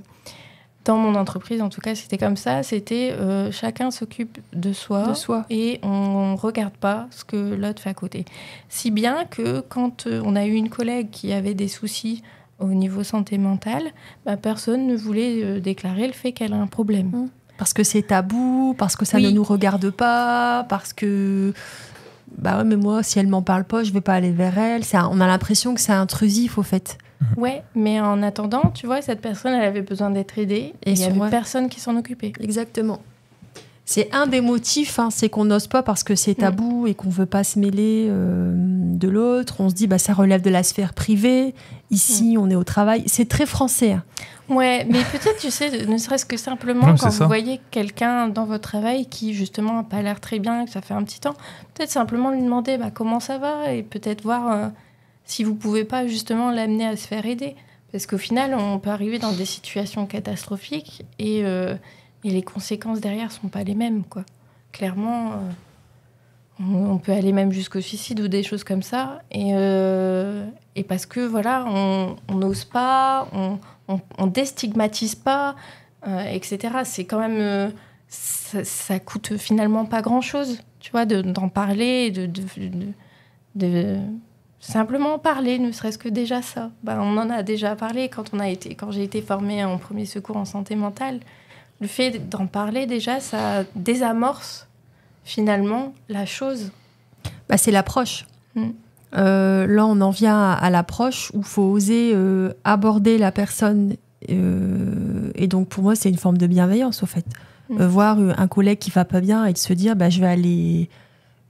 dans mon entreprise, en tout cas, c'était comme ça. C'était euh, chacun s'occupe de soi, et on ne regarde pas ce que l'autre fait à côté. Si bien que quand euh, on a eu une collègue qui avait des soucis au niveau santé mentale, bah, personne ne voulait déclarer le fait qu'elle a un problème. Mmh. Parce que c'est tabou, parce que ça ne nous regarde pas, parce que bah ouais, mais moi, si elle m'en parle pas, je vais pas aller vers elle. on a l'impression que c'est intrusif au fait. Mhm. Ouais, mais en attendant, tu vois, cette personne, elle avait besoin d'être aidée et il n'y avait personne qui s'en occupait. Exactement. C'est un des motifs, hein, c'est qu'on n'ose pas parce que c'est mm. tabou et qu'on veut pas se mêler euh, de l'autre. On se dit, bah, ça relève de la sphère privée. Ici, mm. on est au travail. C'est très français. Oui, hein. Ouais, mais peut-être, tu sais, ne serait-ce que simplement quand vous voyez quelqu'un dans votre travail qui, justement, n'a pas l'air très bien, que ça fait un petit temps, peut-être simplement lui demander bah, comment ça va et peut-être voir. Euh, si vous pouvez pas justement l'amener à se faire aider. Parce qu'au final, on peut arriver dans des situations catastrophiques et, euh, et les conséquences derrière sont pas les mêmes, quoi. Clairement, euh, on, peut aller même jusqu'au suicide ou des choses comme ça. Et, euh, et parce que, voilà, on n'ose pas, on, on, déstigmatise pas, etc. C'est quand même... Ça, ne coûte finalement pas grand-chose, tu vois, d'en parler, de, de simplement parler, ne serait-ce que déjà ça. Ben, on en a déjà parlé quand on a été, quand j'ai été formée en premier secours en santé mentale. Le fait d'en parler déjà, ça désamorce finalement la chose. Bah, c'est l'approche. Mm. Euh, là, on en vient à, l'approche où faut oser euh, aborder la personne. Euh, et donc, pour moi, c'est une forme de bienveillance, au fait. Mm. voir un collègue qui va pas bien et de se dire, bah, je vais aller,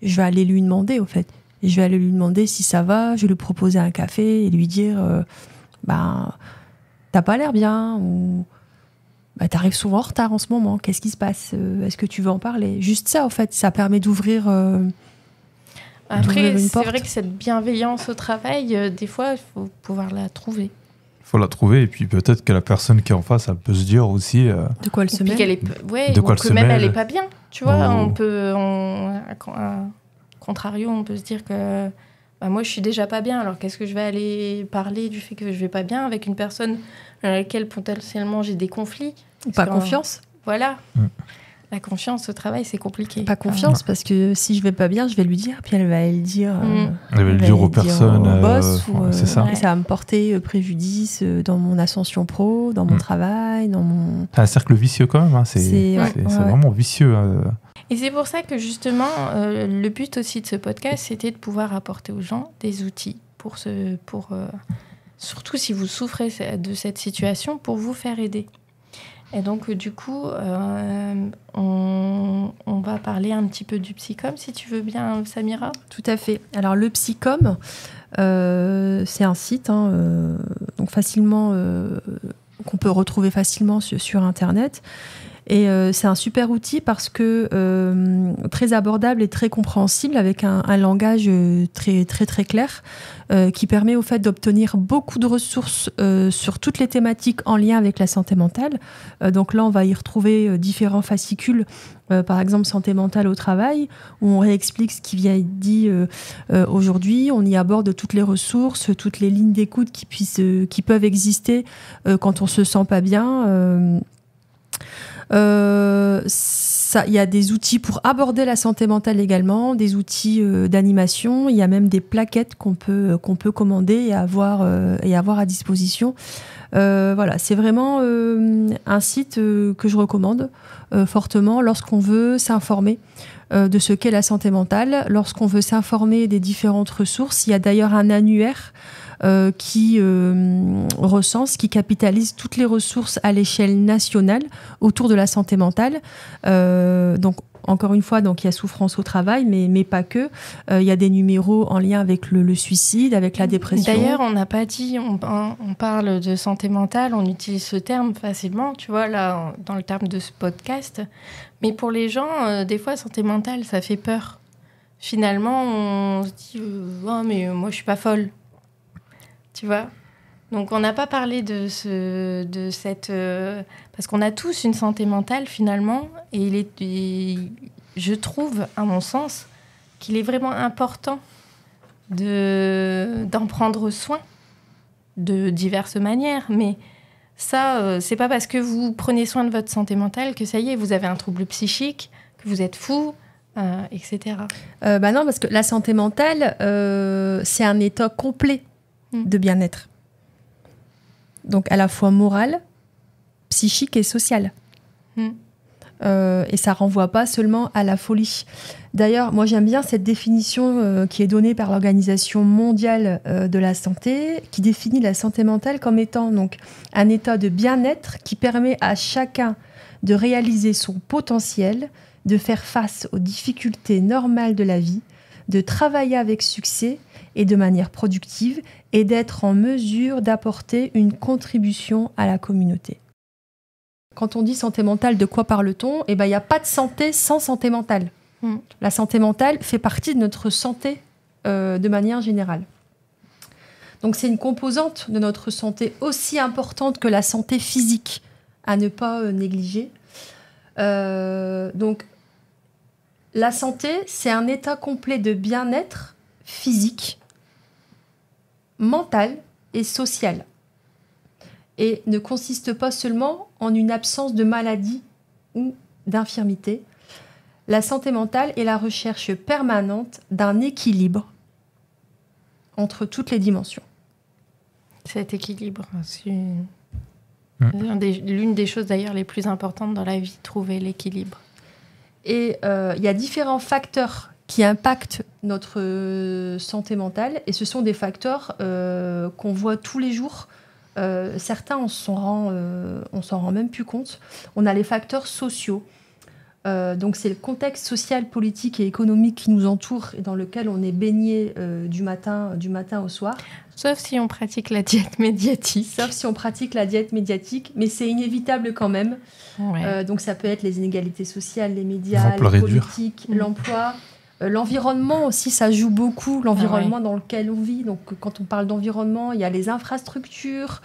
je vais aller lui demander, au fait et je vais aller lui demander si ça va, je vais lui proposer un café et lui dire ben, bah, T'as pas l'air bien, ou ben T'arrives souvent en retard en ce moment, qu'est-ce qui se passe euh, Est-ce que tu veux en parler Juste ça, en fait, ça permet d'ouvrir. Euh, Après, c'est vrai que cette bienveillance au travail, des fois, il faut pouvoir la trouver faut la trouver et puis peut-être que la personne qui est en face elle peut se dire aussi de quoi elle se mêle ouais, ou même elle est pas bien tu vois oh. on peut on... Contrario, on peut se dire que bah, moi, je suis déjà pas bien. Alors, qu'est-ce que je vais aller parler du fait que je vais pas bien avec une personne à laquelle potentiellement j'ai des conflits pas confiance Voilà. Mm. La confiance au travail, c'est compliqué. Pas confiance, parce que si je vais pas bien, je vais lui dire, puis elle va le dire. Mm. Euh, elle va le dire aux personnes. Euh, boss, c'est ça. Euh, ça va me porter préjudice dans mon ascension pro, dans mon mm. travail, dans mon. C'est un cercle vicieux quand même. Hein, c'est, vraiment vicieux. Hein, et c'est pour ça que justement, ah. euh, le but aussi de ce podcast, c'était de pouvoir apporter aux gens des outils pour ce, pour euh, surtout si vous souffrez de cette situation, pour vous faire aider. Et donc, euh, du coup, on, va parler un petit peu du psychom si tu veux bien, Samira. Tout à fait. Alors, le Psycom, c'est un site hein, facilement qu'on peut retrouver facilement sur Internet, et euh, c'est un super outil parce que euh, très abordable et très compréhensible avec un, langage euh, très très très clair qui permet au fait d'obtenir beaucoup de ressources sur toutes les thématiques en lien avec la santé mentale. donc là, on va y retrouver différents fascicules par exemple santé mentale au travail, où on réexplique ce qui vient être dit aujourd'hui, on y aborde toutes les ressources, toutes les lignes d'écoute qui, puissent, qui peuvent exister quand on se sent pas bien. Euh, il y a des outils pour aborder la santé mentale également, des outils euh, d'animation. Il y a même des plaquettes qu'on peut, euh, qu'on peut commander et avoir, et avoir à disposition. voilà, c'est vraiment un site que je recommande fortement lorsqu'on veut s'informer de ce qu'est la santé mentale, lorsqu'on veut s'informer des différentes ressources. Il y a d'ailleurs un annuaire euh, qui euh, recense, qui capitalise toutes les ressources à l'échelle nationale autour de la santé mentale. Euh, donc encore une fois, donc il y a souffrance au travail, mais, mais pas que. il y a des numéros en lien avec le, suicide, avec la dépression. D'ailleurs, on n'a pas dit, on, parle de santé mentale, on utilise ce terme facilement, tu vois, là, dans le terme de ce podcast. Mais pour les gens, des fois, santé mentale, ça fait peur. Finalement, on se dit, oh, mais moi, je suis pas folle tu vois. Donc on n'a pas parlé de, ce, de cette... Euh, parce qu'on a tous une santé mentale finalement, et il est, je trouve, à mon sens, qu'il est vraiment important de, d'en prendre soin de diverses manières, mais ça, euh, c'est pas parce que vous prenez soin de votre santé mentale que ça y est, vous avez un trouble psychique, que vous êtes fou, euh, etc. bah non, parce que la santé mentale, c'est un état complet. Mm. de bien-être. Donc à la fois morale, psychique et sociale. Mm. Euh, et ça renvoie pas seulement à la folie. D'ailleurs, moi j'aime bien cette définition euh, qui est donnée par l'Organisation mondiale euh, de la santé, qui définit la santé mentale comme étant donc un état de bien-être qui permet à chacun de réaliser son potentiel, de faire face aux difficultés normales de la vie, de travailler avec succès et de manière productive et d'être en mesure d'apporter une contribution à la communauté. Quand on dit santé mentale, de quoi parle-t-on Eh ben, il n'y a pas de santé sans santé mentale. Hmm. La santé mentale fait partie de notre santé euh, de manière générale. Donc c'est une composante de notre santé aussi importante que la santé physique à ne pas euh, négliger. Euh, donc la santé, c'est un état complet de bien-être physique mentale et sociale, et ne consiste pas seulement en une absence de maladie ou d'infirmité. La santé mentale est la recherche permanente d'un équilibre entre toutes les dimensions. Cet équilibre, c'est l'une des choses d'ailleurs les plus importantes dans la vie, trouver l'équilibre. Et euh, il y a différents facteurs qui impactent notre santé mentale. Et ce sont des facteurs euh, qu'on voit tous les jours. Euh, certains, on s'en rend, euh, on s'en rend même plus compte. On a les facteurs sociaux. donc c'est le contexte social, politique et économique qui nous entoure et dans lequel on est baigné du matin, du matin au soir. Sauf si on pratique la diète médiatique. Sauf si on pratique la diète médiatique, mais c'est inévitable quand même. donc ça peut être les inégalités sociales, les médias, les politiques, l'emploi. Euh, l'environnement aussi, ça joue beaucoup, l'environnement ah dans lequel on vit. Donc quand on parle d'environnement, il y a les infrastructures,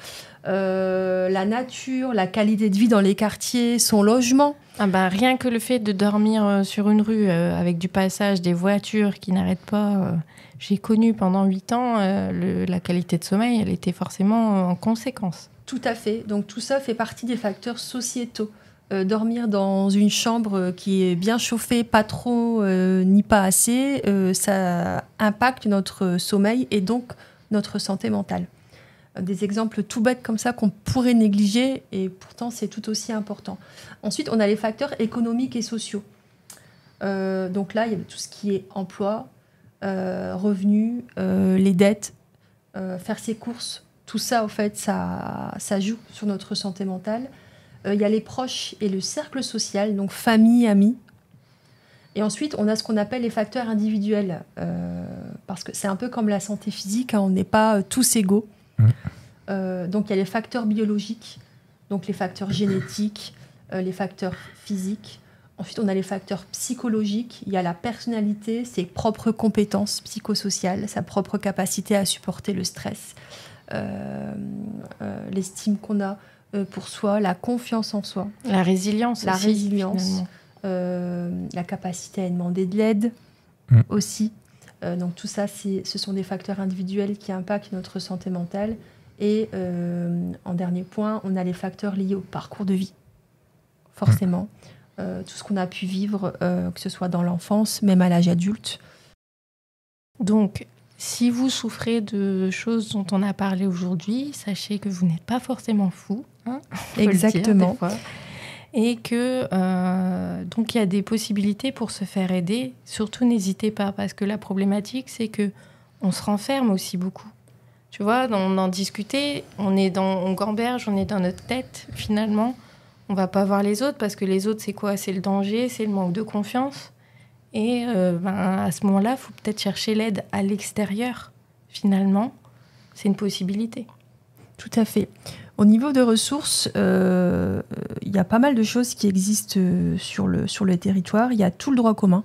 euh, la nature, la qualité de vie dans les quartiers, son logement. Ah bah, rien que le fait de dormir euh, sur une rue avec du passage, des voitures qui n'arrêtent pas. J'ai connu pendant huit ans, la qualité de sommeil, elle était forcément en conséquence. Tout à fait. Donc tout ça fait partie des facteurs sociétaux. Euh, dormir dans une chambre qui est bien chauffée, pas trop euh, ni pas assez, euh, ça impacte notre sommeil et donc notre santé mentale. Des exemples tout bêtes comme ça qu'on pourrait négliger et pourtant c'est tout aussi important. Ensuite, on a les facteurs économiques et sociaux. donc là, il y a tout ce qui est emploi, revenus, les dettes, faire ses courses, tout ça, en fait, ça joue sur notre santé mentale. Euh, il y a les proches et le cercle social, donc famille, amis. Et ensuite, on a ce qu'on appelle les facteurs individuels, euh, parce que c'est un peu comme la santé physique, hein, on n'est pas euh, tous égaux. Mm. donc il y a les facteurs biologiques, donc les facteurs génétiques, les facteurs physiques. Ensuite, on a les facteurs psychologiques, il y a la personnalité, ses propres compétences psychosociales, sa propre capacité à supporter le stress, l'estime qu'on a euh, pour soi, la confiance en soi. La résilience. La résilience, euh, la capacité à demander de l'aide mm. aussi. Euh, donc tout ça, ce sont des facteurs individuels qui impactent notre santé mentale. Et en dernier point, on a les facteurs liés au parcours de vie, forcément. Mm. tout ce qu'on a pu vivre, que ce soit dans l'enfance, même à l'âge adulte. Donc, si vous souffrez de choses dont on a parlé aujourd'hui, sachez que vous n'êtes pas forcément fou. Hein, Exactement. et que euh, donc il y a des possibilités pour se faire aider. Surtout n'hésitez pas parce que la problématique c'est que on se renferme aussi beaucoup. Tu vois, on en discutait, on est dans, on gamberge, on est dans notre tête finalement. On va pas voir les autres parce que les autres c'est quoi C'est le danger, c'est le manque de confiance. Et euh, ben, à ce moment-là, faut peut-être chercher l'aide à l'extérieur. Finalement, c'est une possibilité. Tout à fait. Au niveau de ressources, euh, il y a pas mal de choses qui existent euh, sur le, sur le territoire. Il y a tout le droit commun,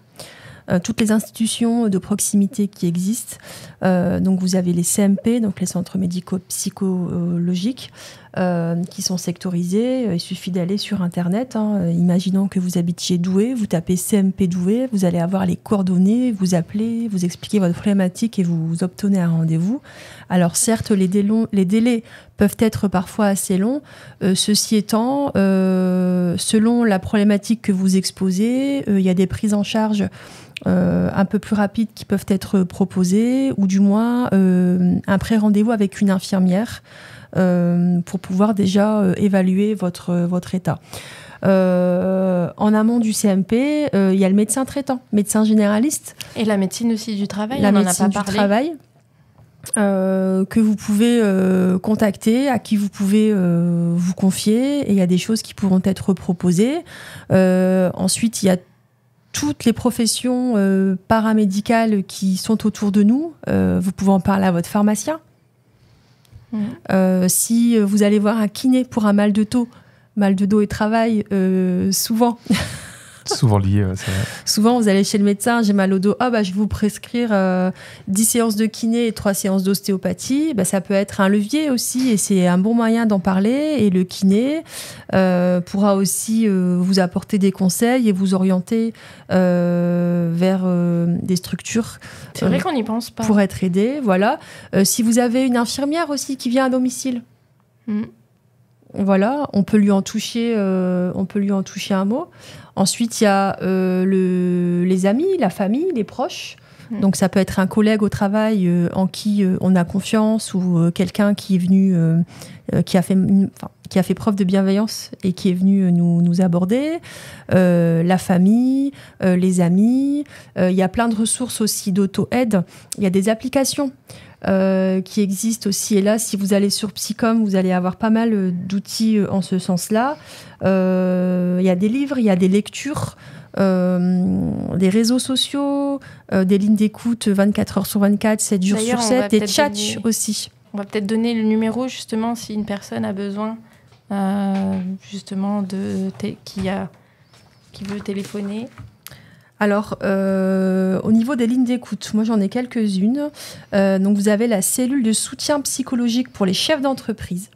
euh, toutes les institutions de proximité qui existent. donc vous avez les CMP, donc les centres médico-psychologiques, euh, qui sont sectorisés. Euh, il suffit d'aller sur Internet. Hein. Euh, imaginons que vous habitiez Douai, vous tapez CMP Douai, vous allez avoir les coordonnées, vous appelez, vous expliquez votre problématique et vous obtenez un rendez-vous. Alors certes, les, délais peuvent être parfois assez longs. ceci étant, selon la problématique que vous exposez, il y a des prises en charge. un peu plus rapides qui peuvent être proposées, ou du moins un pré-rendez-vous avec une infirmière euh, pour pouvoir déjà euh, évaluer votre, euh, votre état. en amont du CMP, il y a le médecin traitant, médecin généraliste. Et la médecine aussi du travail, la médecine pas du travail. que vous pouvez contacter, à qui vous pouvez vous confier, et il y a des choses qui pourront être proposées. ensuite, il y a toutes les professions paramédicales qui sont autour de nous. vous pouvez en parler à votre pharmacien, Mm. Euh, si vous allez voir un kiné pour un mal de dos, mal de dos et travail, euh, souvent, Souvent lié, Souvent, vous allez chez le médecin, j'ai mal au dos, ah bah, je vais vous prescrire 10 euh, séances de kiné et 3 séances d'ostéopathie. Bah, ça peut être un levier aussi et c'est un bon moyen d'en parler. Et le kiné euh, pourra aussi euh, vous apporter des conseils et vous orienter vers des structures. C'est vrai qu'on pense Pour être aidé, voilà. si vous avez une infirmière aussi qui vient à domicile. Mmh voilà, on peut lui en toucher, euh, on peut lui en toucher un mot. Ensuite, il y a euh, les amis, la famille, les proches. Hmm. Donc ça peut être un collègue au travail euh, en qui on a confiance ou quelqu'un qui est venu, qui a fait, qui a fait preuve de bienveillance et qui est venu nous, aborder, la famille, les amis. Il y a plein de ressources aussi d'auto-aide. Il y a des applications euh, qui existent aussi. Et là, si vous allez sur Psycom, vous allez avoir pas mal euh, d'outils euh, en ce sens-là. Il y a des livres, il y a des lectures. des réseaux sociaux, des lignes d'écoute 24 heures sur 24, 7 jours sur 7, des chats aussi. On va peut-être donner le numéro justement si une personne a besoin justement de qui a qui veut téléphoner. Alors, euh, au niveau des lignes d'écoute, moi j'en ai quelques-unes. Euh, donc, vous avez la cellule de soutien psychologique pour les chefs d'entreprise.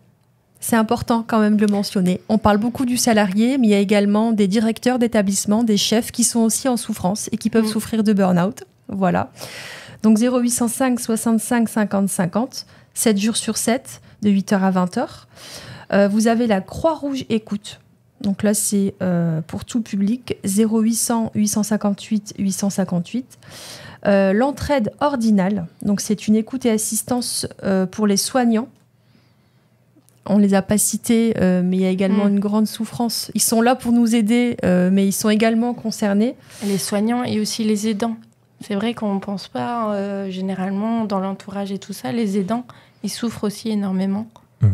C'est important quand même de le mentionner. On parle beaucoup du salarié, mais il y a également des directeurs d'établissement, des chefs qui sont aussi en souffrance et qui peuvent mm. souffrir de burn-out. Voilà. Donc 0805 65 50 50, 7 jours sur 7, de 8h à 20h. Euh, vous avez la Croix-Rouge Écoute. Donc là, c'est euh, pour tout public, 0800 858 858. L'entraide ordinale, donc c'est une écoute et assistance euh, pour les soignants. On les a pas cités, euh, mais il y a également mm. une grande souffrance. Ils sont là pour nous aider, mais ils sont également concernés. Les soignants et aussi les aidants. C'est vrai qu'on ne pense pas généralement dans l'entourage et tout ça. Les aidants, ils souffrent aussi énormément. Mm.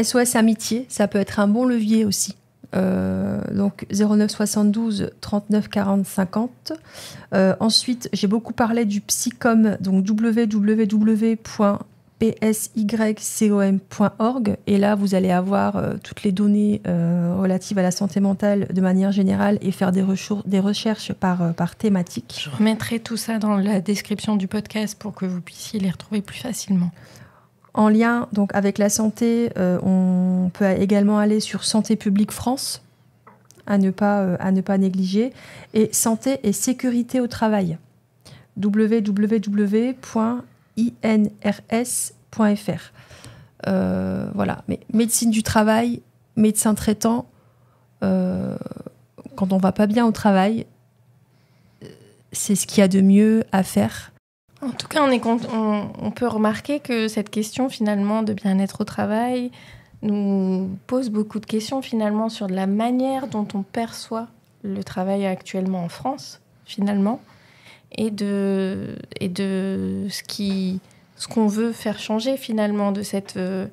SOS Amitié, ça peut être un bon levier aussi. Euh, donc 09 72 39 40 50. ensuite, j'ai beaucoup parlé du psycom, donc www.psycom.org. Et là, vous allez avoir euh, toutes les données euh, relatives à la santé mentale de manière générale et faire des, recherches par, par thématique. Je remettrai tout ça dans la description du podcast pour que vous puissiez les retrouver plus facilement. En lien donc avec la santé, euh, on peut également aller sur Santé publique France à ne pas, euh, à ne pas négliger et santé et sécurité au travail www.inrs.fr euh, voilà, mais médecine du travail, médecin traitant, quand on va pas bien au travail, c'est ce qu'il y a de mieux à faire en tout cas, on, peut remarquer que cette question finalement de bien-être au travail nous pose beaucoup de questions finalement sur la manière dont on perçoit le travail actuellement en France finalement et de, et de ce qu'on veut faire changer finalement de cette euh,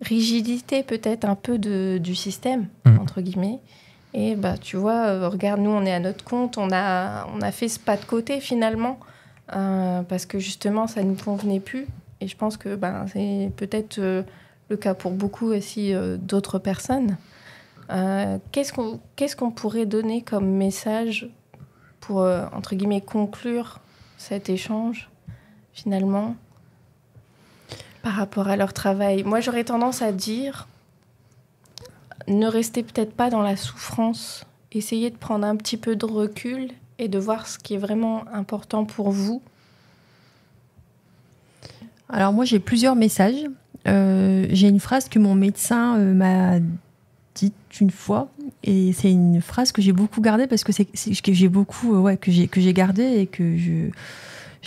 rigidité peut-être un peu de, du système mm. entre guillemets et bah tu vois euh, regarde nous on est à notre compte on a on a fait ce pas de côté finalement euh, parce que justement, ça ne nous convenait plus. Et je pense que ben, c'est peut-être euh, le cas pour beaucoup aussi euh, d'autres personnes. Qu'est-ce qu'on pourrait donner comme message pour, entre guillemets, conclure cet échange, finalement, par rapport à leur travail Moi, j'aurais tendance à dire, ne restez peut-être pas dans la souffrance, essayez de prendre un petit peu de recul et de voir ce qui est vraiment important pour vous Alors moi j'ai plusieurs messages. Euh, j'ai une phrase que mon médecin euh, m'a dite une fois et c'est une phrase que j'ai beaucoup gardée parce que c'est que j'ai beaucoup euh, ouais que j'ai que gardée et que je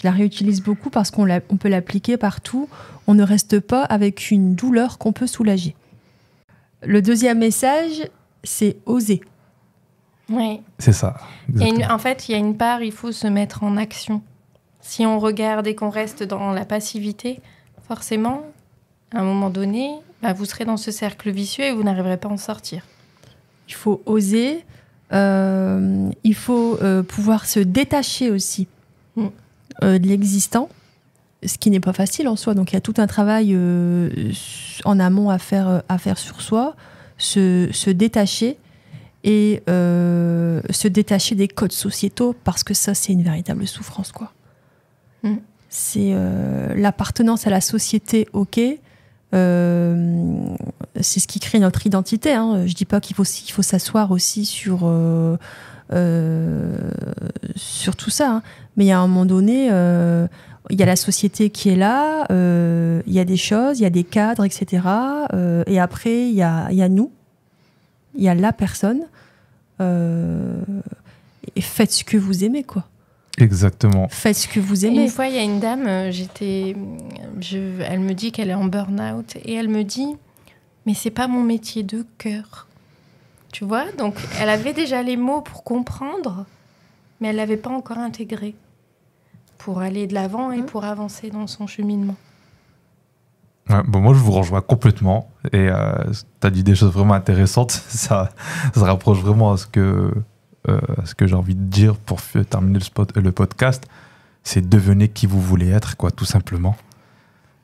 la réutilise beaucoup parce qu'on peut l'appliquer partout. On ne reste pas avec une douleur qu'on peut soulager. Le deuxième message, c'est oser. Oui. C'est ça. en fait, il y a une part, il faut se mettre en action. Si on regarde et qu'on reste dans la passivité, forcément, à un moment donné, bah, vous serez dans ce cercle vicieux et vous n'arriverez pas à en sortir. Il faut oser, euh, il faut euh, pouvoir se détacher aussi mm. euh, de l'existant, ce qui n'est pas facile en soi. Donc il y a tout un travail en amont à faire, à faire sur soi, se, se détacher et euh, se détacher des codes sociétaux parce que ça c'est une véritable souffrance quoi. Mm. C'est euh, l'appartenance à la société, ok. Euh, c'est ce qui crée notre identité. Hein. Je dis pas qu'il faut, faut s'asseoir aussi sur sur tout ça, hein. mais il y a un moment donné, il y a la société qui est là, il y a des choses, il y a des cadres, etc. et après il y a nous il y a la personne. Euh, et faites ce que vous aimez, quoi. Exactement. Faites ce que vous aimez. Une fois, il y a une dame, euh, j'étais, elle me dit qu'elle est en burn-out et elle me dit, mais c'est pas mon métier de cœur. Tu vois, donc elle avait déjà les mots pour comprendre, mais elle l'avait pas encore intégré pour aller de l'avant et mmh. pour avancer dans son cheminement bon, moi, je vous rejoins complètement. Et euh, tu as dit des choses vraiment intéressantes. Ça, se rapproche vraiment à ce que, euh, ce que j'ai envie de dire pour terminer le, spot, le podcast. C'est devenez qui vous voulez être, quoi, tout simplement.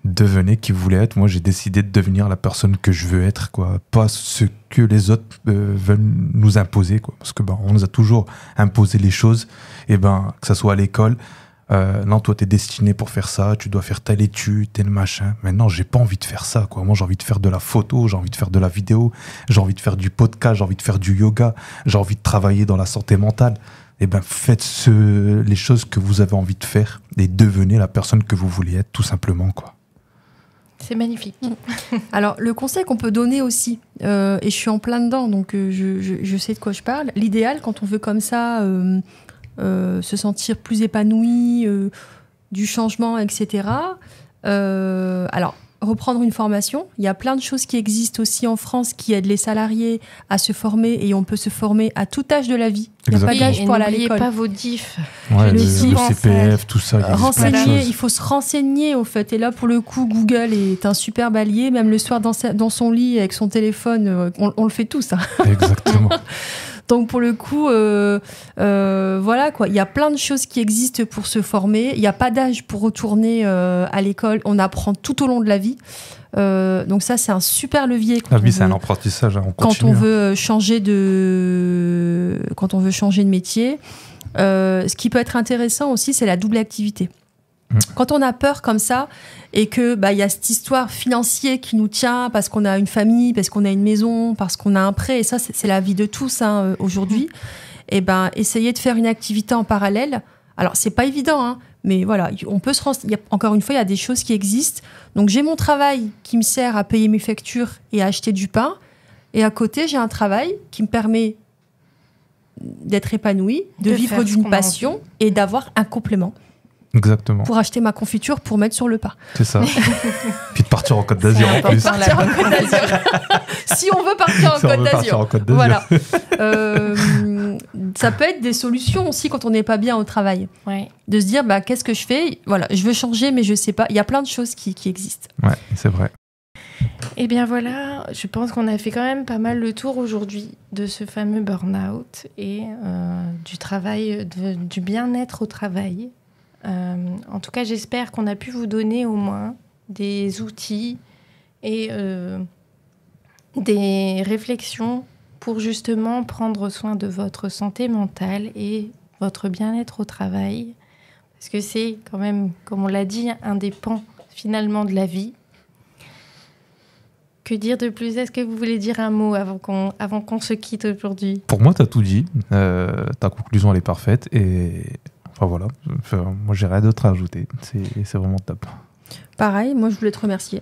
Devenez qui vous voulez être. Moi, j'ai décidé de devenir la personne que je veux être, quoi. Pas ce que les autres euh, veulent nous imposer, quoi. Parce que, ben, on nous a toujours imposé les choses. Et ben, que ça soit à l'école, euh, non, toi, t'es destiné pour faire ça, tu dois faire telle étude, tel machin. Maintenant, j'ai pas envie de faire ça, quoi. Moi, j'ai envie de faire de la photo, j'ai envie de faire de la vidéo, j'ai envie de faire du podcast, j'ai envie de faire du yoga, j'ai envie de travailler dans la santé mentale. Eh ben, faites ce, les choses que vous avez envie de faire et devenez la personne que vous voulez être, tout simplement, quoi. C'est magnifique. Mm. Alors, le conseil qu'on peut donner aussi, euh, et je suis en plein dedans, donc euh, je, sais de quoi je parle, l'idéal quand on veut comme ça euh, se sentir plus épanoui, euh, du changement, etc. Euh, alors, reprendre une formation. Il y a plein de choses qui existent aussi en France qui aident les salariés à se former et on peut se former à tout âge de la vie. Il n'y a pas d'âge pour aller à l'école. pas vos diffs. le, CPF, tout ça. renseigner, il faut se renseigner au fait. Et là, pour le coup, Google est un super allié. Même le soir dans, son lit avec son téléphone, on, le fait tous. ça hein. Exactement. Donc pour le coup, euh, euh, voilà quoi. Il y a plein de choses qui existent pour se former. Il n'y a pas d'âge pour retourner euh, à l'école. On apprend tout au long de la vie. donc ça, c'est un super levier. La vie, c'est un apprentissage. Hein. quand on hein. veut changer de, quand on veut changer de métier. ce qui peut être intéressant aussi, c'est la double activité. Mm. Quand on a peur comme ça et que bah il y a cette histoire financière qui nous tient parce qu'on a une famille, parce qu'on a une maison, parce qu'on a un prêt et ça c'est la vie de tous hein, euh, aujourd'hui. Et eh ben essayer de faire une activité en parallèle. Alors c'est pas évident, hein, mais voilà, on peut se a, Encore une fois, il y a des choses qui existent. Donc j'ai mon travail qui me sert à payer mes factures et à acheter du pain, et à côté j'ai un travail qui me permet d'être épanoui, de vivre d'une passion et d'avoir un complément. Exactement. Pour acheter ma confiture pour mettre sur le pas. C'est ça. Puis de partir en Côte d'Azur en plus. Partir en Côte d'Azur. si on veut partir en, Côte, d'Azur. Voilà. Euh, ça peut être des solutions aussi quand on n'est pas bien au travail. Ouais. De se dire, bah, qu'est-ce que je fais Voilà, je veux changer, mais je sais pas. Il y a plein de choses qui, existent. Ouais, c'est vrai. Eh bien voilà, je pense qu'on a fait quand même pas mal le tour aujourd'hui de ce fameux burn-out et euh, du travail, du bien-être au travail euh, en tout cas, j'espère qu'on a pu vous donner au moins des outils et euh, des réflexions pour justement prendre soin de votre santé mentale et votre bien-être au travail. Parce que c'est quand même, comme on l'a dit, un des pans finalement de la vie. Que dire de plus Est-ce que vous voulez dire un mot avant qu'on qu'on se quitte aujourd'hui Pour moi, tu as tout dit. Euh, ta conclusion, elle est parfaite. Et Enfin voilà, moi j'ai rien d'autre à ajouter. C'est vraiment top. Pareil, moi je voulais te remercier.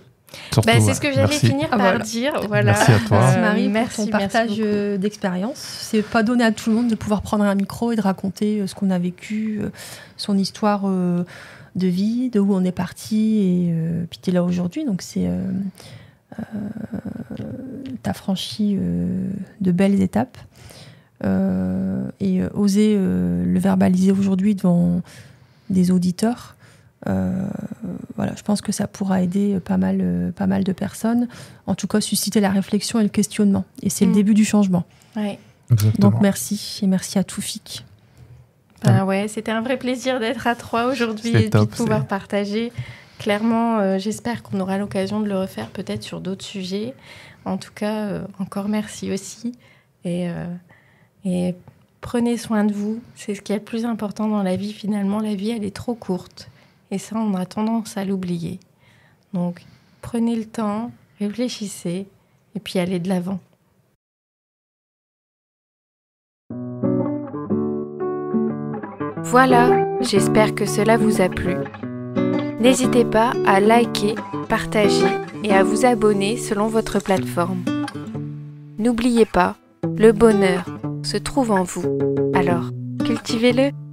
Bah, c'est ce que j'allais finir ah, par dire. Voilà. Merci à toi. Merci Marie merci, pour ton partage euh, d'expérience. C'est pas donné à tout le monde de pouvoir prendre un micro et de raconter euh, ce qu'on a vécu, euh, son histoire de vie, de où on est parti, et puis t'es là aujourd'hui. Donc c'est. Euh, franchi de belles étapes. Euh, et euh, oser euh, le verbaliser aujourd'hui devant des auditeurs. voilà, je pense que ça pourra aider pas mal, pas mal de personnes. En tout cas, susciter la réflexion et le questionnement. Et c'est le mm. début du changement. Donc merci et merci à Toufik. Ben ouais, c'était un vrai plaisir d'être à trois aujourd'hui et de pouvoir partager. Clairement, j'espère qu'on aura l'occasion de le refaire peut-être sur d'autres sujets. En tout cas, encore merci aussi. Et et prenez soin de vous. C'est ce qui est le plus important dans la vie finalement. La vie, elle est trop courte. Et ça, on a tendance à l'oublier. Donc, prenez le temps, réfléchissez et puis allez de l'avant. Voilà, j'espère que cela vous a plu. N'hésitez pas à liker, partager et à vous abonner selon votre plateforme. N'oubliez pas, le bonheur, se trouve en vous. Alors, cultivez-le.